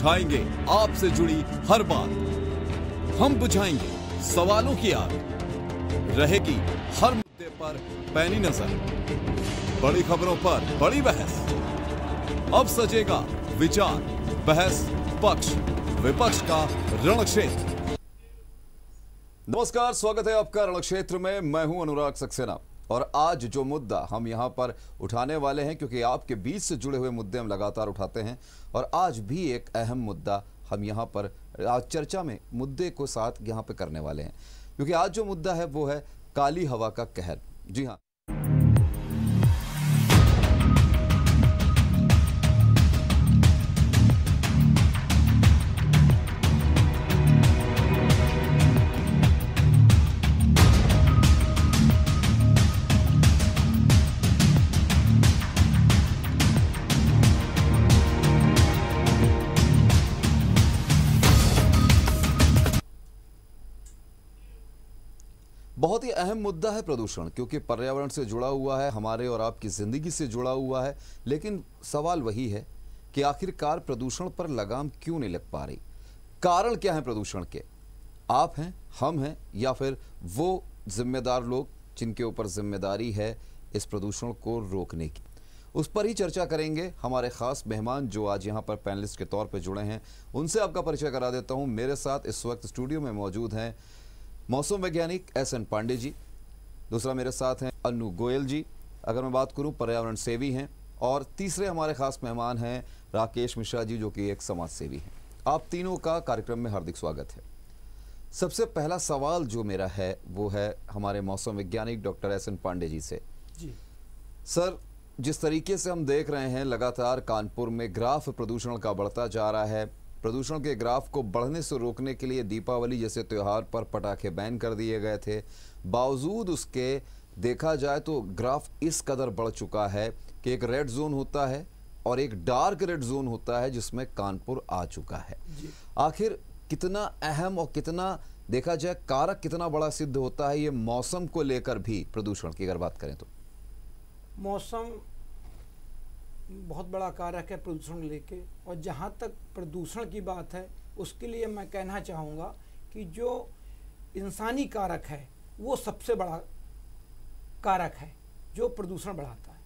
उठाएंगे आपसे जुड़ी हर बात हम बुझाएंगे सवालों की आग रहेगी हर मुद्दे पर पैनी नजर बड़ी खबरों पर बड़ी बहस अब सजेगा विचार बहस पक्ष विपक्ष का रणक्षेत्र नमस्कार स्वागत है आपका रणक्षेत्र में मैं हूं अनुराग सक्सेना और आज जो मुद्दा हम यहाँ पर उठाने वाले हैं क्योंकि आपके बीच से जुड़े हुए मुद्दे हम लगातार उठाते हैं और आज भी एक अहम मुद्दा हम यहाँ पर आज चर्चा में मुद्दे को साथ यहाँ पर करने वाले हैं क्योंकि आज जो मुद्दा है वो है काली हवा का कहर जी हाँ अहम मुद्दा है प्रदूषण क्योंकि पर्यावरण से जुड़ा हुआ है हमारे और आपकी ज़िंदगी से जुड़ा हुआ है लेकिन सवाल वही है कि आखिरकार प्रदूषण पर लगाम क्यों नहीं लग पा रही कारण क्या है प्रदूषण के आप हैं हम हैं या फिर वो जिम्मेदार लोग जिनके ऊपर जिम्मेदारी है इस प्रदूषण को रोकने की उस पर ही चर्चा करेंगे हमारे खास मेहमान जो आज यहाँ पर पैनलिस्ट के तौर पर जुड़े हैं उनसे आपका परिचय करा देता हूँ मेरे साथ इस वक्त स्टूडियो में मौजूद हैं मौसम वैज्ञानिक एस एन पांडे जी दूसरा मेरे साथ हैं अनु गोयल जी अगर मैं बात करूं पर्यावरण सेवी हैं और तीसरे हमारे खास मेहमान हैं राकेश मिश्रा जी जो कि एक समाज सेवी हैं आप तीनों का कार्यक्रम में हार्दिक स्वागत है सबसे पहला सवाल जो मेरा है वो है हमारे मौसम वैज्ञानिक doctor S N Pandey ji से जी सर जिस तरीके से हम देख रहे हैं लगातार कानपुर में ग्राफ प्रदूषण का बढ़ता जा रहा है प्रदूषण के ग्राफ को बढ़ने से रोकने के लिए दीपावली जैसे त्यौहार पर पटाखे बैन कर दिए गए थे बावजूद उसके देखा जाए तो ग्राफ इस कदर बढ़ चुका है कि एक रेड जोन होता है और एक डार्क रेड जोन होता है जिसमें कानपुर आ चुका है आखिर कितना अहम और कितना देखा जाए कारक कितना बड़ा सिद्ध होता है ये मौसम को लेकर भी प्रदूषण की अगर बात करें तो मौसम बहुत बड़ा कारक है प्रदूषण लेके और जहाँ तक प्रदूषण की बात है उसके लिए मैं कहना चाहूँगा कि जो इंसानी कारक है वो सबसे बड़ा कारक है जो प्रदूषण बढ़ाता है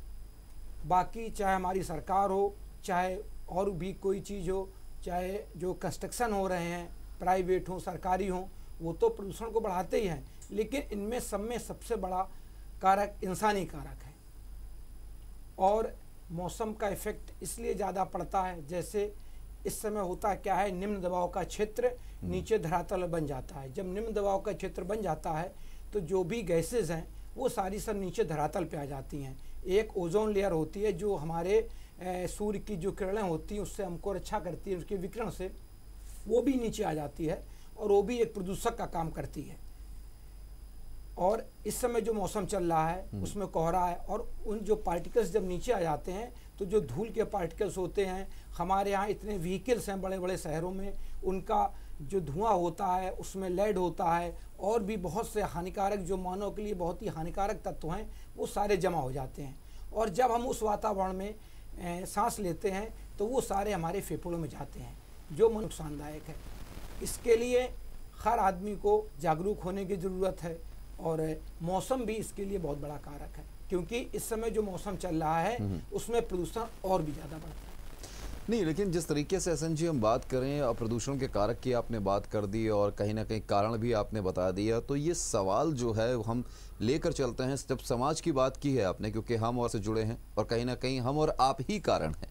बाकी चाहे हमारी सरकार हो चाहे और भी कोई चीज़ हो चाहे जो कंस्ट्रक्शन हो रहे हैं प्राइवेट हो सरकारी हों वो तो प्रदूषण को बढ़ाते ही हैं लेकिन इनमें सब में सबसे बड़ा कारक इंसानी कारक है और मौसम का इफ़ेक्ट इसलिए ज़्यादा पड़ता है जैसे इस समय होता क्या है निम्न दबाव का क्षेत्र हम्म। नीचे धरातल बन जाता है जब निम्न दबाव का क्षेत्र बन जाता है तो जो भी गैसेज हैं वो सारी सब नीचे धरातल पे आ जाती हैं एक ओजोन लेयर होती है जो हमारे सूर्य की जो किरणें होती हैं उससे हमको रक्षा अच्छा करती है उसके विकिरण से वो भी नीचे आ जाती है और वो भी एक प्रदूषक का काम करती है और इस समय जो मौसम चल रहा है हम्म। उसमें कोहरा है और उन जो पार्टिकल्स जब नीचे आ जाते हैं तो जो धूल के पार्टिकल्स होते हैं हमारे यहाँ इतने व्हीकल्स हैं बड़े बड़े शहरों में उनका जो धुआं होता है उसमें लेड होता है और भी बहुत से हानिकारक जो मानव के लिए बहुत ही हानिकारक तत्व हैं वो सारे जमा हो जाते हैं और जब हम उस वातावरण में सांस लेते हैं तो वो सारे हमारे फेफड़ों में जाते हैं जो नुकसानदायक है इसके लिए हर आदमी को जागरूक होने की ज़रूरत है और मौसम भी इसके लिए बहुत बड़ा कारक है क्योंकि इस समय जो मौसम चल रहा है हम्म। उसमें प्रदूषण और भी ज़्यादा बढ़ता है नहीं लेकिन जिस तरीके से एस जी हम बात करें और प्रदूषण के कारक की आपने बात कर दी और कहीं ना कहीं कारण भी आपने बता दिया तो ये सवाल जो है हम लेकर चलते हैं जब समाज की बात की है आपने क्योंकि हम और से जुड़े हैं और कहीं ना कहीं हम और आप ही कारण हैं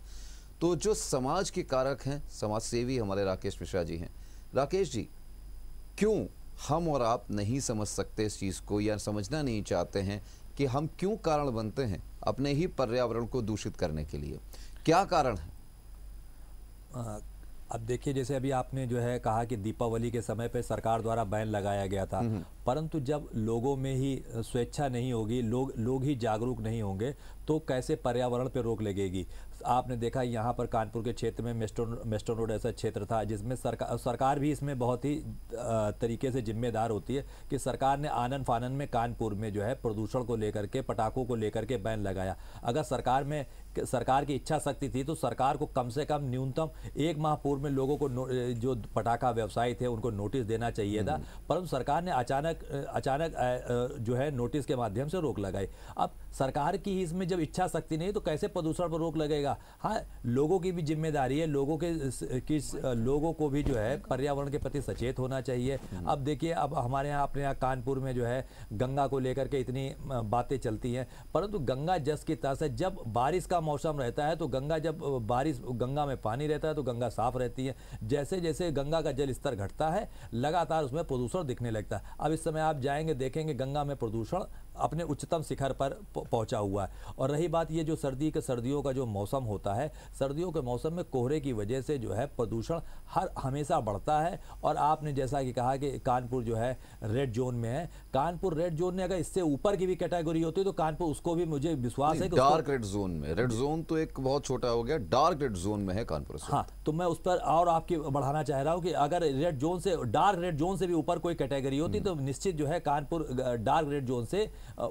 तो जो समाज के कारक हैं समाज सेवी हमारे राकेश मिश्रा जी हैं राकेश जी क्यों हम और आप नहीं समझ सकते इस चीज़ को या समझना नहीं चाहते हैं कि हम क्यों कारण बनते हैं अपने ही पर्यावरण को दूषित करने के लिए क्या कारण है अब देखिए जैसे अभी आपने जो है कहा कि दीपावली के समय पर सरकार द्वारा बैन लगाया गया था हम्म। परंतु जब लोगों में ही स्वेच्छा नहीं होगी लोग लोग ही जागरूक नहीं होंगे तो कैसे पर्यावरण पर रोक लगेगी आपने देखा यहाँ पर कानपुर के क्षेत्र में मेस्टोन मेस्टोन रोड ऐसा क्षेत्र था जिसमें सरकार सरकार भी इसमें बहुत ही तरीके से जिम्मेदार होती है कि सरकार ने आनन फानन में कानपुर में जो है प्रदूषण को लेकर के पटाखों को लेकर के बैन लगाया अगर सरकार में सरकार की इच्छा शक्ति थी तो सरकार को कम से कम न्यूनतम एक माह पूर्व में लोगों को जो पटाखा व्यवसायी थे उनको नोटिस देना चाहिए था हम्म। परंतु सरकार ने अचानक अचानक जो है नोटिस के माध्यम से रोक लगाई अब सरकार की इसमें जब इच्छा शक्ति नहीं तो कैसे प्रदूषण पर रोक लगेगा किया हाँ लोगों की भी जिम्मेदारी है लोगों के किस लोगों को भी जो है पर्यावरण के प्रति सचेत होना चाहिए हम्म। अब देखिए अब हमारे यहाँ अपने यहाँ कानपुर में जो है गंगा को लेकर के इतनी बातें चलती हैं परंतु गंगा जस की तरह से जब बारिश का मौसम रहता है तो गंगा जब बारिश गंगा में पानी रहता है तो गंगा साफ रहती है जैसे जैसे गंगा का जल स्तर घटता है लगातार उसमें प्रदूषण दिखने लगता है अब इस समय आप जाएंगे देखेंगे गंगा में प्रदूषण अपने उच्चतम शिखर पर पहुंचा हुआ है और रही बात ये जो सर्दी के सर्दियों का जो मौसम होता है सर्दियों के मौसम में कोहरे की वजह से जो है प्रदूषण हर हमेशा बढ़ता है और आपने जैसा कि कहा कि कानपुर जो है रेड जोन में है कानपुर रेड जोन में अगर इससे ऊपर की भी कैटेगरी होती है तो कानपुर उसको भी मुझे विश्वास है डार्क रेड जोन में रेड जोन तो एक बहुत छोटा हो गया डार्क रेड जोन में है कानपुर हाँ तो मैं उस पर और आपकी बढ़ाना चाह रहा हूँ कि अगर रेड जोन से डार्क रेड जोन से भी ऊपर कोई कैटेगरी होती हम्म। तो निश्चित जो है कानपुर डार्क रेड जोन से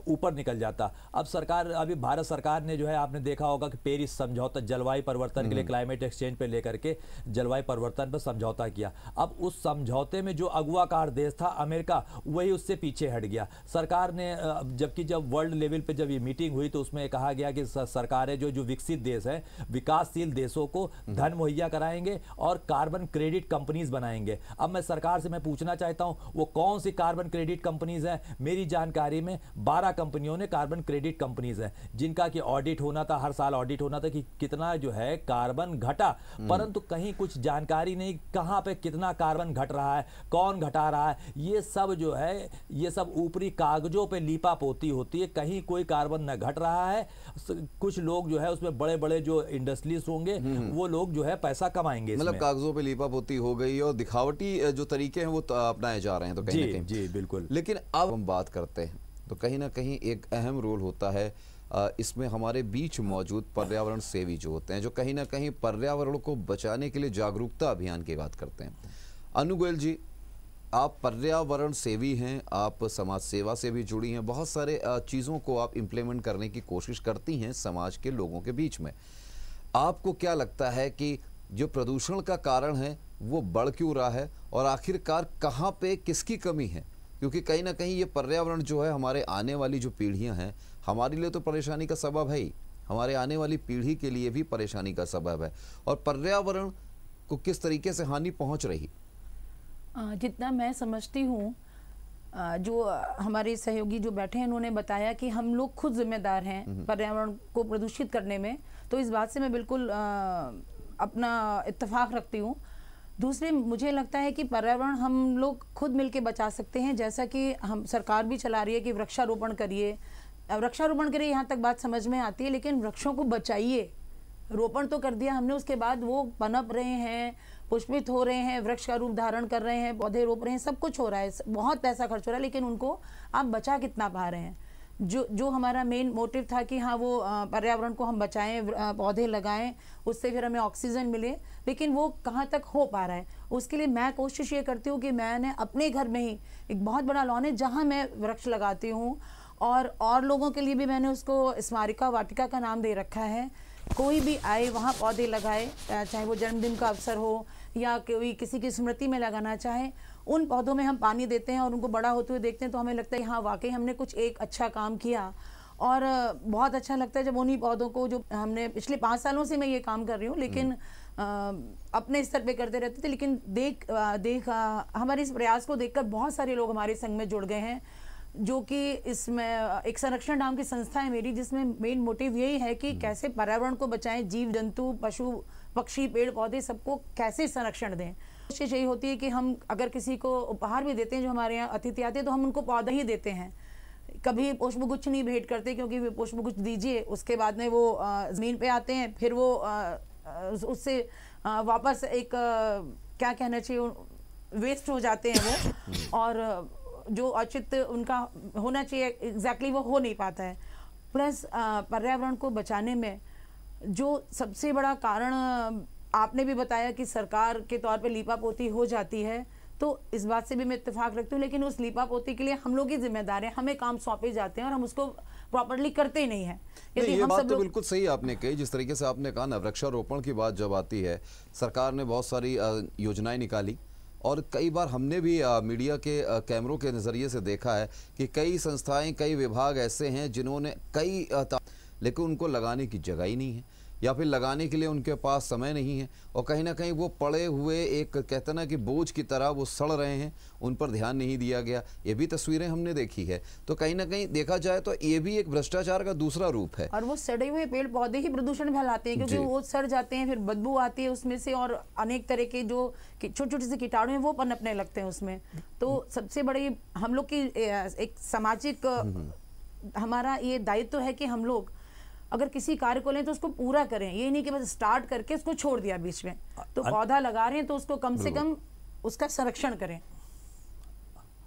ऊपर निकल जाता अब सरकार अभी भारत सरकार ने जो है आपने देखा होगा कि पेरिस समझौता जलवायु परिवर्तन के लिए हम्म। क्लाइमेट एक्सचेंज पर लेकर के जलवायु परिवर्तन पर समझौता किया अब उस समझौते में जो अगुआकार देश था अमेरिका वही उससे पीछे हट गया सरकार ने जबकि जब वर्ल्ड लेवल पर जब ये मीटिंग हुई तो उसमें कहा गया कि सरकारें जो जो विकसित देश हैं विकासशील देशों को हम्म। धन मुहैया कराएंगे और कार्बन क्रेडिट कंपनीज बनाएंगे अब मैं सरकार से मैं पूछना चाहता हूँ वो कौन सी कार्बन क्रेडिट कंपनीज हैं मेरी जानकारी में बारह 18 कंपनियों ने कार्बन क्रेडिट कंपनीज है जिनका कि ऑडिट होना था हर साल ऑडिट होना था कि कितना जो है कार्बन घटा हम्म। परंतु कहीं कुछ जानकारी नहीं कहां पे कितना कार्बन घट रहा है कौन घटा रहा है ये सब जो है ये सब ऊपरी कागजों पे लीपा पोती होती है कहीं कोई कार्बन न घट रहा है कुछ लोग जो है उसमें बड़े बड़े जो इंडस्ट्रीज होंगे हम्म। वो लोग जो है पैसा कमाएंगे मतलब कागजों पर लीपा पोती हो गई और दिखावटी जो तरीके हैं वो अपनाए जा रहे हैं तो जी, जी बिल्कुल लेकिन अब हम बात करते हैं तो कहीं ना कहीं एक अहम रोल होता है इसमें हमारे बीच मौजूद पर्यावरण सेवी जो होते हैं जो कहीं ना कहीं पर्यावरण को बचाने के लिए जागरूकता अभियान की बात करते हैं अनु गोयल जी आप पर्यावरण सेवी हैं आप समाज सेवा से भी जुड़ी हैं बहुत सारे चीज़ों को आप इम्प्लीमेंट करने की कोशिश करती हैं समाज के लोगों के बीच में आपको क्या लगता है कि जो प्रदूषण का कारण है वो बढ़ क्यों रहा है और आखिरकार कहाँ पे किसकी कमी है क्योंकि कहीं ना कहीं ये पर्यावरण जो है हमारे आने वाली जो पीढ़ियाँ हैं हमारे लिए तो परेशानी का सबब है ही हमारे आने वाली पीढ़ी के लिए भी परेशानी का सबब है और पर्यावरण को किस तरीके से हानि पहुँच रही जितना मैं समझती हूँ जो हमारे सहयोगी जो बैठे हैं उन्होंने बताया कि हम लोग खुद जिम्मेदार हैं हम्म। पर्यावरण को प्रदूषित करने में तो इस बात से मैं बिल्कुल अपना इत्तेफाक रखती हूँ दूसरे मुझे लगता है कि पर्यावरण हम लोग खुद मिलकर बचा सकते हैं जैसा कि हम सरकार भी चला रही है कि वृक्षारोपण करिए वृक्षारोपण करिए यहाँ तक बात समझ में आती है लेकिन वृक्षों को बचाइए रोपण तो कर दिया हमने उसके बाद वो पनप रहे हैं पुष्पित हो रहे हैं वृक्ष का रूप धारण कर रहे हैं पौधे रोप रहे हैं सब कुछ हो रहा है बहुत पैसा खर्च हो रहा है लेकिन उनको आप बचा कितना पा रहे हैं जो जो हमारा मेन मोटिव था कि हाँ वो पर्यावरण को हम बचाएं पौधे लगाएं उससे फिर हमें ऑक्सीजन मिले लेकिन वो कहाँ तक हो पा रहा है उसके लिए मैं कोशिश ये करती हूँ कि मैंने अपने घर में ही एक बहुत बड़ा लॉन है जहाँ मैं वृक्ष लगाती हूँ और और लोगों के लिए भी मैंने उसको स्मारिका वाटिका का नाम दे रखा है कोई भी आए वहाँ पौधे लगाए चाहे वो जन्मदिन का अवसर हो या कोई किसी की स्मृति में लगाना चाहे उन पौधों में हम पानी देते हैं और उनको बड़ा होते हुए देखते हैं तो हमें लगता है हाँ वाकई हमने कुछ एक अच्छा काम किया और बहुत अच्छा लगता है जब उन्हीं पौधों को जो हमने पिछले पाँच सालों से मैं ये काम कर रही हूँ लेकिन आ, हम्म। अपने स्तर पे करते रहते थे लेकिन देख आ, देख आ, हमारे इस प्रयास को देखकर बहुत सारे लोग हमारे संघ में जुड़ गए हैं जो कि इसमें एक संरक्षण नाम की संस्था है मेरी जिसमें मेन मोटिव यही है कि हम्म। कैसे पर्यावरण को बचाएं जीव जंतु पशु पक्षी पेड़ पौधे सबको कैसे संरक्षण दें कोशिश यही होती है कि हम अगर किसी को उपहार भी देते हैं जो हमारे यहाँ अतिथि आते हैं तो हम उनको पौधा ही देते हैं कभी पुष्पगुच्छ नहीं भेंट करते क्योंकि पुष्पगुच्छ दीजिए उसके बाद में वो ज़मीन पे आते हैं फिर वो उससे वापस एक क्या कहना चाहिए वेस्ट हो जाते हैं वो और जो औचित उनका होना चाहिए एग्जैक्टली exactly वो हो नहीं पाता है प्लस पर्यावरण को बचाने में जो सबसे बड़ा कारण आपने भी बताया कि सरकार के तौर पे पोती हो जाती है तो इस बात से भी मैं इतफाक़ रखती हूँ लेकिन उस पोती के लिए हम लोग ही जिम्मेदार हैं हमें काम सौंपे जाते हैं और हम उसको प्रॉपरली करते ही नहीं है नहीं, ये बात तो बिल्कुल सही आपने कही जिस तरीके से आपने कहा ना वृक्षारोपण की बात जब आती है सरकार ने बहुत सारी योजनाएं निकाली और कई बार हमने भी आ, मीडिया के आ, कैमरों के नज़रिए से देखा है कि कई संस्थाएं कई विभाग ऐसे हैं जिन्होंने कई लेकिन उनको लगाने की जगह ही नहीं है या फिर लगाने के लिए उनके पास समय नहीं है और कहीं ना कहीं वो पड़े हुए एक कहते ना कि बोझ की तरह वो सड़ रहे हैं उन पर ध्यान नहीं दिया गया ये भी तस्वीरें हमने देखी है तो कहीं ना कहीं देखा जाए तो ये भी एक भ्रष्टाचार का दूसरा रूप है और वो सड़े हुए पेड़ पौधे ही प्रदूषण फैलाते हैं क्योंकि वो सड़ जाते हैं फिर बदबू आती है उसमें से और अनेक तरह के जो छोटे छोटे से कीटाणु है वो पनपने लगते हैं उसमें तो सबसे बड़ी हम लोग की एक सामाजिक हम्म, हम्म। हमारा ये दायित्व है कि हम लोग अगर किसी कार्य को लें तो उसको पूरा करें ये नहीं कि बस स्टार्ट करके उसको छोड़ दिया बीच में तो पौधा लगा रहे हैं तो उसको कम से कम उसका संरक्षण करें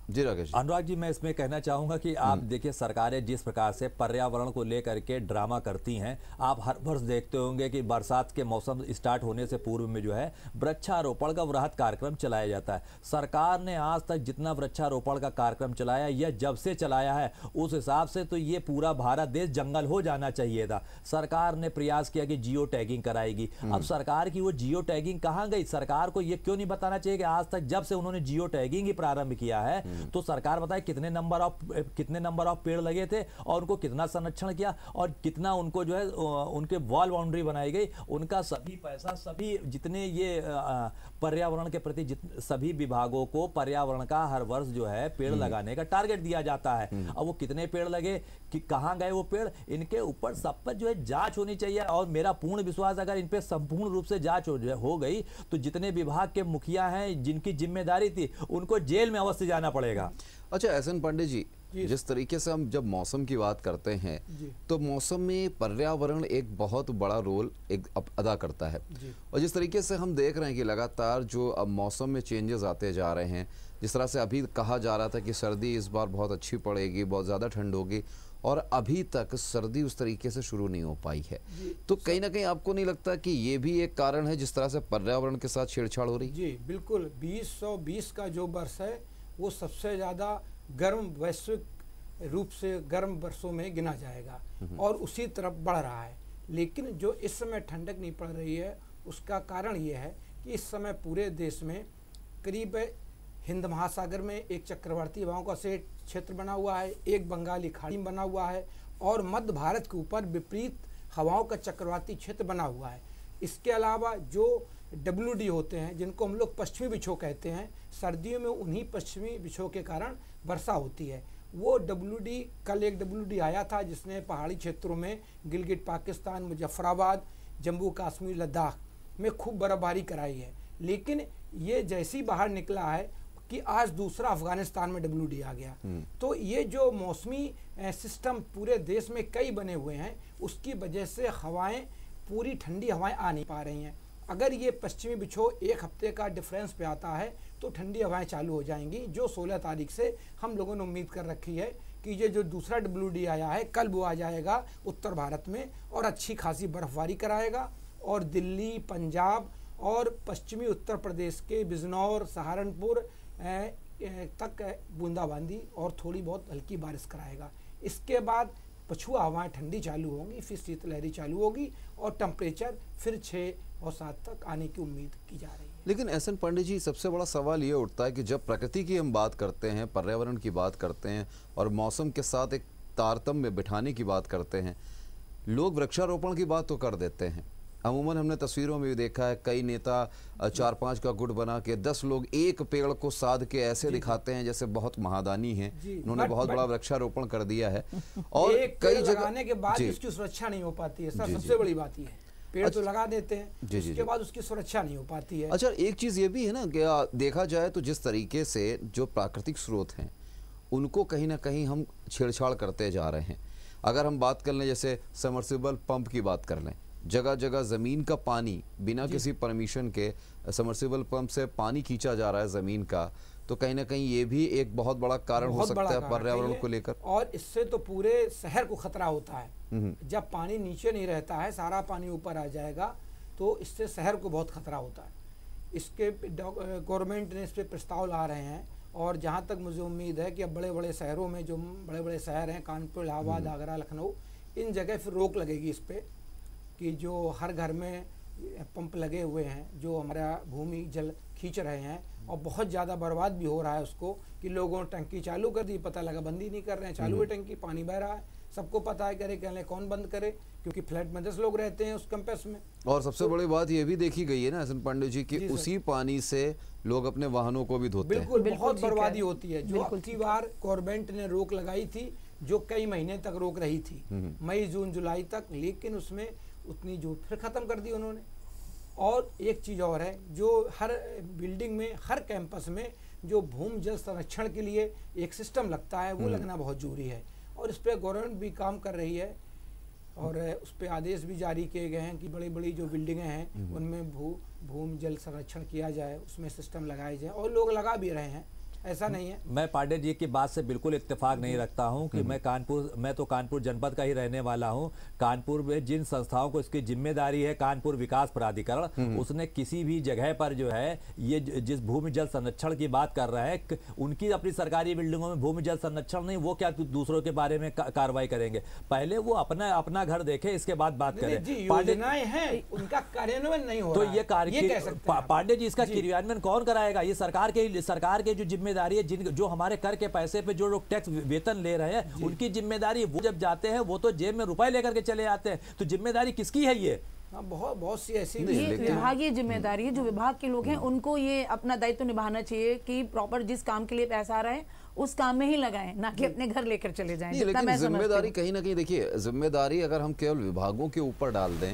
जी राकेश अनुराग जी मैं इसमें कहना चाहूंगा कि आप हम्म। देखिए सरकारें जिस प्रकार से पर्यावरण को लेकर के ड्रामा करती हैं आप हर वर्ष देखते होंगे कि बरसात के मौसम स्टार्ट होने से पूर्व में जो है वृक्षारोपण का वृहत कार्यक्रम चलाया जाता है सरकार ने आज तक जितना वृक्षारोपण का कार्यक्रम चलाया या जब से चलाया है उस हिसाब से तो ये पूरा भारत देश जंगल हो जाना चाहिए था सरकार ने प्रयास किया कि जियो टैगिंग कराएगी हम्म। अब सरकार की वो जियो टैगिंग कहाँ गई सरकार को ये क्यों नहीं बताना चाहिए कि आज तक जब से उन्होंने जियो टैगिंग ही प्रारंभ किया है हम्म। तो सरकार बताए कितने नंबर ऑफ कितने नंबर ऑफ पेड़ लगे थे और उनको कितना संरक्षण किया और कितना उनको जो है उनके वॉल बाउंड्री बनाई गई उनका सभी पैसा सभी जितने ये पर्यावरण के प्रति सभी विभागों को पर्यावरण का हर वर्ष जो है पेड़ हम्म। लगाने का टारगेट दिया जाता है हम्म। अब वो कितने पेड़ लगे कि कहाँ गए वो पेड़ इनके ऊपर सब पर जो है जांच होनी चाहिए और मेरा पूर्ण विश्वास अगर इन पर संपूर्ण रूप से जांच हो, हो गई तो जितने विभाग के मुखिया हैं जिनकी जिम्मेदारी थी उनको जेल में अवश्य जाना पड़ेगा पड़ेगा अच्छा एहसन पांडे जी जिस तरीके से हम जब मौसम की बात करते हैं तो मौसम में पर्यावरण एक बहुत बड़ा रोल एक अदा करता है और जिस तरीके से हम देख रहे हैं कि लगातार जो अब मौसम में चेंजेस आते जा रहे हैं जिस तरह से अभी कहा जा रहा था कि सर्दी इस बार बहुत अच्छी पड़ेगी बहुत ज़्यादा ठंड होगी और अभी तक सर्दी उस तरीके से शुरू नहीं हो पाई है तो कहीं ना कहीं आपको नहीं लगता कि ये भी एक कारण है जिस तरह से पर्यावरण के साथ छेड़छाड़ हो रही जी बिल्कुल बीस का जो वर्ष है वो सबसे ज़्यादा गर्म वैश्विक रूप से गर्म वर्षों में गिना जाएगा हम्म। और उसी तरफ बढ़ रहा है लेकिन जो इस समय ठंडक नहीं पड़ रही है उसका कारण ये है कि इस समय पूरे देश में करीब हिंद महासागर में एक चक्रवर्ती हवाओं का सेठ क्षेत्र बना हुआ है एक बंगाली खाड़ी बना हुआ है और मध्य भारत के ऊपर विपरीत हवाओं का चक्रवाती क्षेत्र बना हुआ है इसके अलावा जो डब्ल्यू होते हैं जिनको हम लोग पश्चिमी बिछो कहते हैं सर्दियों में उन्हीं पश्चिमी विक्षोभ के कारण वर्षा होती है वो डब्ल्यू डी कल एक डब्ल्यू डी आया था जिसने पहाड़ी क्षेत्रों में गिलगिट पाकिस्तान मुजफ्फराबाद जम्मू कश्मीर लद्दाख में खूब बर्फबारी कराई है लेकिन ये जैसी बाहर निकला है कि आज दूसरा अफगानिस्तान में डब्ल्यू आ गया हम्म। तो ये जो मौसमी सिस्टम पूरे देश में कई बने हुए हैं उसकी वजह से हवाएं पूरी ठंडी हवाएं आ नहीं पा रही हैं अगर ये पश्चिमी बिछो एक हफ्ते का डिफरेंस पे आता है तो ठंडी हवाएं चालू हो जाएंगी जो 16 तारीख से हम लोगों ने उम्मीद कर रखी है कि ये जो दूसरा डब्ल्यू डी आया है कल वो आ जाएगा उत्तर भारत में और अच्छी खासी बर्फबारी कराएगा और दिल्ली पंजाब और पश्चिमी उत्तर प्रदेश के बिजनौर सहारनपुर तक बूंदाबांदी और थोड़ी बहुत हल्की बारिश कराएगा इसके बाद पछुआ हवाएं ठंडी चालू होंगी फिर शीतलहरी चालू होगी और टम्परेचर फिर छः और सात तक आने की उम्मीद की जा रही है लेकिन एस एन पंडित जी सबसे बड़ा सवाल ये उठता है कि जब प्रकृति की हम बात करते हैं पर्यावरण की बात करते हैं और मौसम के साथ एक तारतम में बिठाने की बात करते हैं लोग वृक्षारोपण की बात तो कर देते हैं अमूमन हमने तस्वीरों में भी देखा है कई नेता चार पांच का गुट बना के दस लोग एक पेड़ को साध के ऐसे दिखाते हैं जैसे बहुत महादानी है उन्होंने बहुत बड़ा वृक्षारोपण कर दिया है और कई जगह के बाद इसकी सुरक्षा नहीं हो पाती है सबसे बड़ी बात यह है पेड़ तो अच्छा, तो लगा देते हैं जी जी उसके बाद उसकी सुरक्षा नहीं हो पाती है अच्छा एक चीज़ ये भी है ना कि देखा जाए तो जिस तरीके से जो प्राकृतिक स्रोत हैं उनको कहीं ना कहीं हम छेड़छाड़ करते जा रहे हैं अगर हम बात कर लें जैसे समरसिबल पंप की बात कर लें जगह जगह ज़मीन का पानी बिना किसी परमिशन के समरसिबल पंप से पानी खींचा जा रहा है ज़मीन का तो कहीं ना कहीं ये भी एक बहुत बड़ा कारण बहुत हो सकता है पर्यावरण को लेकर और इससे तो पूरे शहर को खतरा होता है हम्म। जब पानी नीचे नहीं रहता है सारा पानी ऊपर आ जाएगा तो इससे शहर को बहुत खतरा होता है इसके गवर्नमेंट ने इस पर प्रस्ताव ला रहे हैं और जहाँ तक मुझे उम्मीद है कि अब बड़े बड़े शहरों में जो बड़े बड़े शहर हैं कानपुर इलाहाबाद हम्म। आगरा लखनऊ इन जगह फिर रोक लगेगी इस पर कि जो हर घर में पंप लगे हुए हैं जो हमारा भूमि जल खींच रहे हैं और बहुत ज़्यादा बर्बाद भी हो रहा है उसको कि लोगों ने टंकी चालू कर दी पता लगा बंद ही नहीं कर रहे हैं चालू है हम्म। टंकी पानी बह रहा है सबको पता है करे कहें कौन बंद करे क्योंकि फ्लैट में दस लोग रहते हैं उस कैंपस में और सबसे तो, बड़ी बात ये भी देखी गई है ना हसन पांडे जी की उसी पानी से लोग अपने वाहनों को भी धोते हैं बिल्कुल बहुत बर्बादी होती है जो अबकी बार गवर्नमेंट ने रोक लगाई थी जो कई महीने तक रोक रही थी हम्म। मई जून जुलाई तक लेकिन उसमें उतनी जो फिर ख़त्म कर दी उन्होंने और एक चीज़ और है जो हर बिल्डिंग में हर कैंपस में जो भूमि जल संरक्षण के लिए एक सिस्टम लगता है वो हम्म। लगना बहुत जरूरी है और इस पर गवर्नमेंट भी काम कर रही है और उस पर आदेश भी जारी किए गए हैं कि बड़ी बड़ी जो बिल्डिंगें हैं हम्म। उनमें भू भूमि जल संरक्षण किया जाए उसमें सिस्टम लगाए जाए और लोग लगा भी रहे हैं ऐसा नहीं है मैं पांडे जी की बात से बिल्कुल इत्तेफाक नहीं रखता हूं कि हम्म। मैं कानपुर मैं तो कानपुर जनपद का ही रहने वाला हूं कानपुर में जिन संस्थाओं को इसकी जिम्मेदारी है कानपुर विकास प्राधिकरण हम्म। उसने किसी भी जगह पर जो है ये जिस भूमि जल संरक्षण की बात कर रहा है उनकी अपनी सरकारी बिल्डिंगों में भूमि जल संरक्षण नहीं वो क्या दूसरों के बारे में कार्रवाई करेंगे पहले वो अपना अपना घर देखे इसके बाद बात करें उनका कार्यान्वयन नहीं हो तो ये पांडे जी इसका क्रियान्वयन कौन कराएगा ये सरकार के सरकार के जो जिम्मेदार जिम्मेदारी है जिन जो हमारे कर के पैसे पे जो लोग टैक्स वेतन ले रहे हैं उनकी जिम्मेदारी वो जब जाते हैं वो तो जेब में रुपए लेकर के चले आते हैं तो जिम्मेदारी किसकी है ये हाँ, बहुत बहुत सी ऐसी ये विभागीय जिम्मेदारी है जो विभाग के लोग हैं हम्म। उनको ये अपना दायित्व तो निभाना चाहिए कि प्रॉपर जिस काम के लिए पैसा आ रहा है उस काम में ही लगाएं ना कि अपने घर लेकर चले जाएं लेकिन जिम्मेदारी कहीं ना कहीं देखिए जिम्मेदारी अगर हम केवल विभागों के ऊपर डाल दें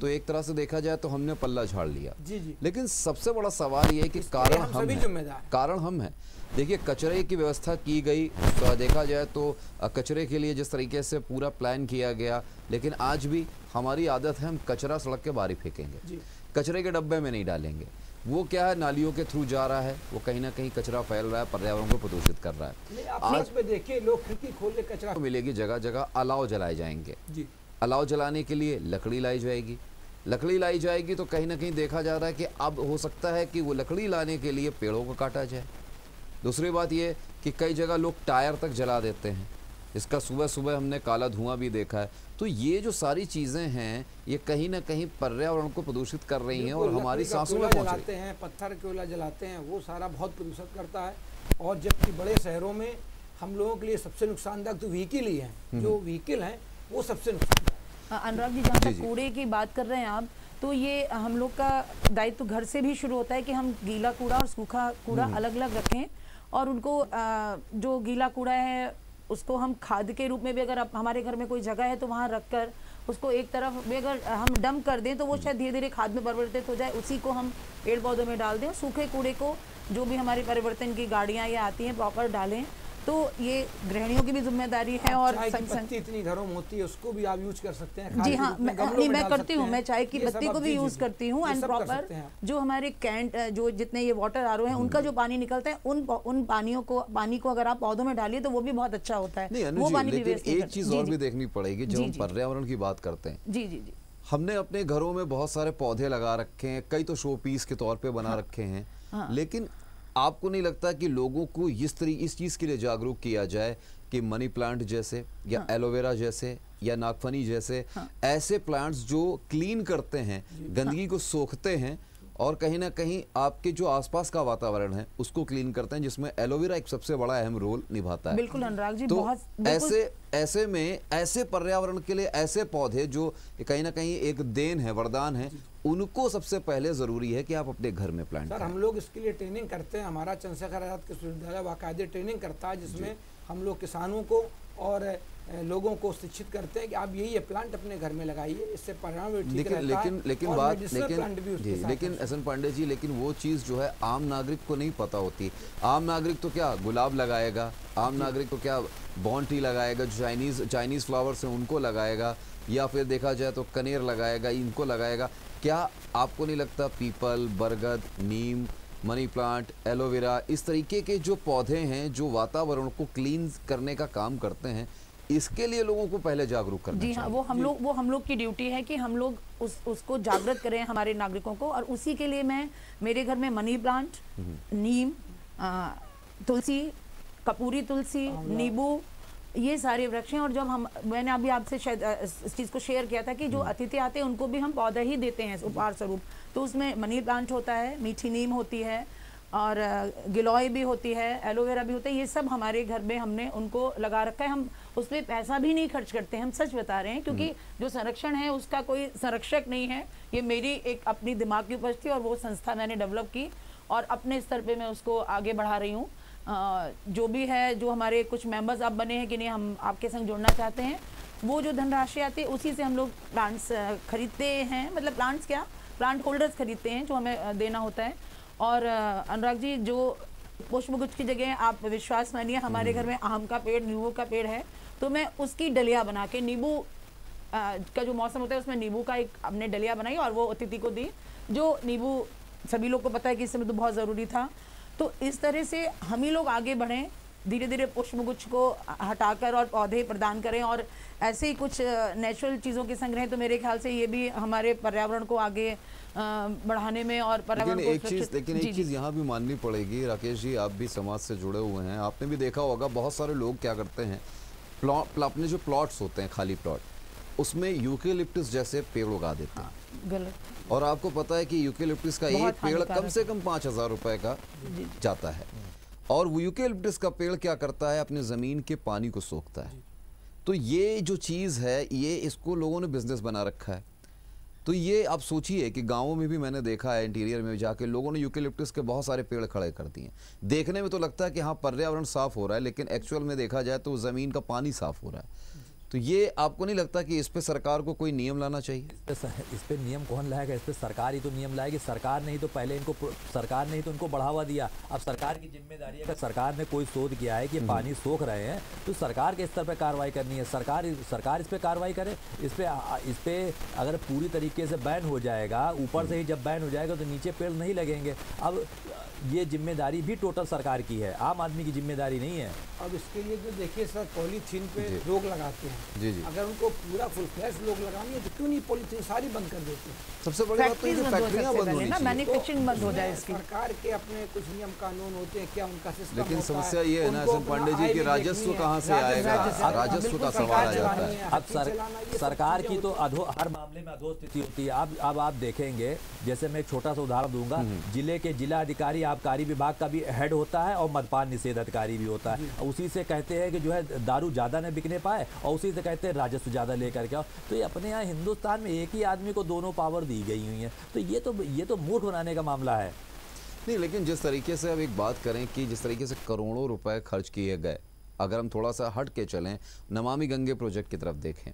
तो एक तरह से देखा जाए तो हमने पल्ला झाड़ लिया जी जी लेकिन सबसे बड़ा सवाल ये है कि कारण हम, हम जिम्मेदार कारण हम हैं देखिए कचरे की व्यवस्था की गई तो देखा जाए तो कचरे के लिए जिस तरीके से पूरा प्लान किया गया लेकिन आज भी हमारी आदत है हम कचरा सड़क के बाहर ही फेंकेंगे कचरे के डब्बे में नहीं डालेंगे वो क्या है नालियों के थ्रू जा रहा है वो कहीं ना कहीं कचरा फैल रहा है पर्यावरण को प्रदूषित कर रहा है आज पे देखिए लोग खिड़की खोल ले कचरा मिलेगी जगह जगह अलाव जलाए जाएंगे जी अलाव जलाने के लिए लकड़ी लाई जाएगी लकड़ी लाई जाएगी तो कहीं ना कहीं देखा जा रहा है कि अब हो सकता है कि वो लकड़ी लाने के लिए पेड़ों को काटा जाए दूसरी बात ये कि कई जगह लोग टायर तक जला देते हैं इसका सुबह सुबह हमने काला धुआं भी देखा है तो ये जो सारी चीज़ें हैं ये कहीं ना कहीं पर्यावरण को प्रदूषित कर रही हैं और हमारी सांसों में जलाते हैं पत्थर कोयला जलाते हैं वो सारा बहुत प्रदूषित करता है और जबकि बड़े शहरों में हम लोगों के लिए सबसे नुकसानदायक तो व्हीकिल ही हैं हम्म। जो व्हीकिल हैं वो सबसे अनुराग जी जहाँ कूड़े की बात कर रहे हैं आप तो ये हम लोग का दायित्व घर से भी शुरू होता है कि हम गीला कूड़ा और सूखा कूड़ा हम्म। अलग अलग रखें और उनको जो गीला कूड़ा है उसको हम खाद के रूप में भी अगर हमारे घर में कोई जगह है तो वहाँ रख कर उसको एक तरफ भी अगर हम डम कर दें तो वो शायद धीरे धीरे खाद में परिवर्तित हो जाए उसी को हम पेड़ पौधों में डाल दें सूखे कूड़े को जो भी हमारे परिवर्तन की गाड़ियाँ या आती हैं प्रॉपर डालें तो ये गृहणियों की भी जिम्मेदारी है और इतनी गर्म होती है उसको भी आप यूज कर सकते हैं जी हाँ मैं, मैं करती हूँ मैं चाय की पत्ती को भी यूज करती हूँ एंड प्रॉपर जो हमारे कैंट जो जितने ये वाटर आर हैं उनका हम्म। जो पानी निकलता है उन उन पानियों को पानी को अगर आप पौधों में डालिए तो वो भी बहुत अच्छा होता है वो पानी एक चीज और भी देखनी पड़ेगी जो पर्यावरण की बात करते हैं जी जी जी हमने अपने घरों में बहुत सारे पौधे लगा रखे हैं कई तो शो पीस के तौर पे बना हाँ, रखे हैं हाँ, लेकिन आपको नहीं लगता कि लोगों को इस तरी इस चीज़ के लिए जागरूक किया जाए कि मनी प्लांट जैसे या हाँ। एलोवेरा जैसे या नागफनी जैसे हाँ। ऐसे प्लांट्स जो क्लीन करते हैं हाँ। गंदगी हाँ। को सोखते हैं और कहीं ना कहीं आपके जो आसपास का वातावरण है उसको क्लीन करते हैं जिसमें एलोवेरा एक सबसे बड़ा अहम रोल निभाता है बिल्कुल अनुराग जी तो बहुत बिल्कुल... ऐसे ऐसे में ऐसे पर्यावरण के लिए ऐसे पौधे जो कहीं ना कहीं एक देन है वरदान है उनको सबसे पहले ज़रूरी है कि आप अपने घर में प्लांट सर हम लोग इसके लिए ट्रेनिंग करते हैं हमारा चंद्रशेखर आज़ाद विश्वविद्यालय बाकायदे ट्रेनिंग करता है जिसमें हम लोग किसानों को और लोगों को शिक्षित करते हैं कि आप यही प्लांट अपने घर में लगाइए इससे परिणाम भी ठीक लेकिन लेकिन लेकिन बात लेकिन लेकिन एस एन पांडे जी लेकिन वो चीज़ जो है आम नागरिक को नहीं पता होती आम नागरिक तो क्या गुलाब लगाएगा आम नागरिक को क्या बॉन्टी लगाएगा जो चाइनीज़ चाइनीज़ फ्लावर्स हैं उनको लगाएगा या फिर देखा जाए तो कनेर लगाएगा इनको लगाएगा क्या आपको नहीं लगता पीपल बरगद नीम मनी प्लांट एलोवेरा इस तरीके के जो पौधे हैं जो वातावरण को क्लीन करने का काम करते हैं इसके लिए लोगों को पहले जागरूक करना जी हाँ वो हम लोग वो हम लोग की ड्यूटी है कि हम लोग उस उसको जागृत करें हमारे नागरिकों को और उसी के लिए मैं मेरे घर में मनी प्लांट हम्म। नीम तुलसी कपूरी तुलसी नींबू ये सारे वृक्ष हैं और जब हम मैंने अभी आपसे शायद इस चीज़ को शेयर किया था कि जो हम्म। अतिथि आते हैं उनको भी हम पौधा ही देते हैं उपहार स्वरूप तो उसमें मनी प्लांट होता है मीठी नीम होती है और गिलोय भी होती है एलोवेरा भी होता है ये सब हमारे घर में हमने उनको लगा रखा है हम उस पर पैसा भी नहीं खर्च करते हम सच बता रहे हैं क्योंकि हम्म। जो संरक्षण है उसका कोई संरक्षक नहीं है ये मेरी एक अपनी दिमाग की उपज थी और वो संस्था मैंने डेवलप की और अपने स्तर पे मैं उसको आगे बढ़ा रही हूँ जो भी है जो हमारे कुछ मेंबर्स अब बने हैं कि नहीं हम आपके संग जुड़ना चाहते हैं वो जो धनराशि आती है उसी से हम लोग प्लांट्स खरीदते हैं मतलब प्लांट्स क्या प्लांट होल्डर्स खरीदते हैं जो हमें देना होता है और अनुराग जी जो पुष्प गुच्छ की जगह आप विश्वास मानिए हमारे घर हम्म। में आम का पेड़ नींबू का पेड़ है तो मैं उसकी डलिया बना के नींबू का जो मौसम होता है उसमें नींबू का एक हमने डलिया बनाई और वो अतिथि को दी जो नींबू सभी लोग को पता है कि इस समय तो बहुत ज़रूरी था तो इस तरह से हम ही लोग आगे बढ़ें धीरे धीरे पुष्पगुच्छ को हटाकर और पौधे प्रदान करें और ऐसे ही कुछ नेचुरल चीज़ों के संग्रह तो मेरे ख्याल से ये भी हमारे पर्यावरण को आगे बढ़ाने में और पर्यावरण एक चीज़ लेकिन एक चीज़ यहाँ भी माननी पड़ेगी राकेश जी आप भी समाज से जुड़े हुए हैं आपने भी देखा होगा बहुत सारे लोग क्या करते हैं प्लॉट अपने जो प्लॉट्स होते हैं खाली प्लॉट उसमें यूकेलिप्टस जैसे पेड़ उगा देते हैं हाँ, गलत और आपको पता है कि यूकेलिप्टिस का एक पेड़ कम से कम पाँच हज़ार रुपए का जाता है और वो यूकेलिप्टिस का पेड़ क्या करता है अपने ज़मीन के पानी को सोखता है तो ये जो चीज़ है ये इसको लोगों ने बिज़नेस बना रखा है तो ये आप सोचिए कि गांवों में भी मैंने देखा है इंटीरियर में जाके लोगों ने यूकेलिप्टिस के बहुत सारे पेड़ खड़े कर दिए देखने में तो लगता है कि हाँ पर्यावरण साफ़ हो रहा है लेकिन एक्चुअल में देखा जाए तो ज़मीन का पानी साफ़ हो रहा है तो ये आपको नहीं लगता कि इस पे सरकार को कोई नियम लाना चाहिए इस पे, इस पे नियम कौन लाएगा इस पे सरकार ही तो नियम लाएगी सरकार ने ही तो पहले इनको सरकार ने ही तो इनको बढ़ावा दिया अब सरकार की जिम्मेदारी है सरकार ने कोई शोध किया है कि हम्म। पानी सोख रहे हैं तो सरकार के स्तर पर कार्रवाई करनी है सरकार सरकार इस पर कार्रवाई करे इस पर इस पर अगर पूरी तरीके से बैन हो जाएगा ऊपर हम्म। से ही जब बैन हो जाएगा तो नीचे पेड़ नहीं लगेंगे अब ये जिम्मेदारी भी टोटल सरकार की है आम आदमी की जिम्मेदारी नहीं है अब इसके लिए जो देखिए सर पॉलीथीन पे रोक लगाते हैं जी जी अगर उनको पूरा फुल फ्लैश रोक लगानी है तो क्यों नहीं पॉलीथीन सारी बंद कर देते हैं सबसे बड़ी बात तो ये फैक्ट्रियां बंद होनी चाहिए मैन्युफैक्चरिंग बंद हो जाए तो इसकी सरकार के अपने कुछ नियम कानून होते हैं क्या उनका सिस्टम लेकिन समस्या ये है ना सर पांडे जी की राजस्व कहाँ से आएगा राजस्व हाँ, का सवाल आ जाता है अब सरकार की तो अधो हर मामले में अधोस्थिति होती है अब आप देखेंगे जैसे मैं एक छोटा सा उदाहरण दूंगा हम्म। जिले के जिला अधिकारी आबकारी विभाग का भी हेड होता है और मदपान निषेध अधिकारी भी होता है उसी से कहते हैं कि जो है दारू ज़्यादा न बिकने पाए और उसी से कहते हैं राजस्व ज़्यादा लेकर के तो ये अपने यहाँ हिंदुस्तान में एक ही आदमी को दोनों पावर दी गई हुई हैं तो ये तो ये तो मूर्ख बनाने का मामला है नहीं लेकिन जिस तरीके से अब एक बात करें कि जिस तरीके से करोड़ों रुपए खर्च किए गए अगर हम थोड़ा सा हट के चलें नमामि गंगे प्रोजेक्ट की तरफ देखें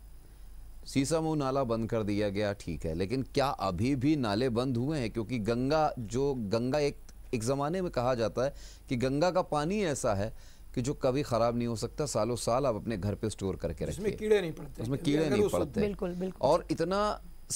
सीसा मुंह नाला बंद कर दिया गया ठीक है लेकिन क्या अभी भी नाले बंद हुए हैं क्योंकि गंगा जो गंगा एक एक ज़माने में कहा जाता है कि गंगा का पानी ऐसा है कि जो कभी ख़राब नहीं हो सकता सालों साल आप अपने घर पे स्टोर करके रखें उसमें कीड़े नहीं पड़ते उसमें कीड़े नहीं पड़ते बिल्कुल बिल्कुल और इतना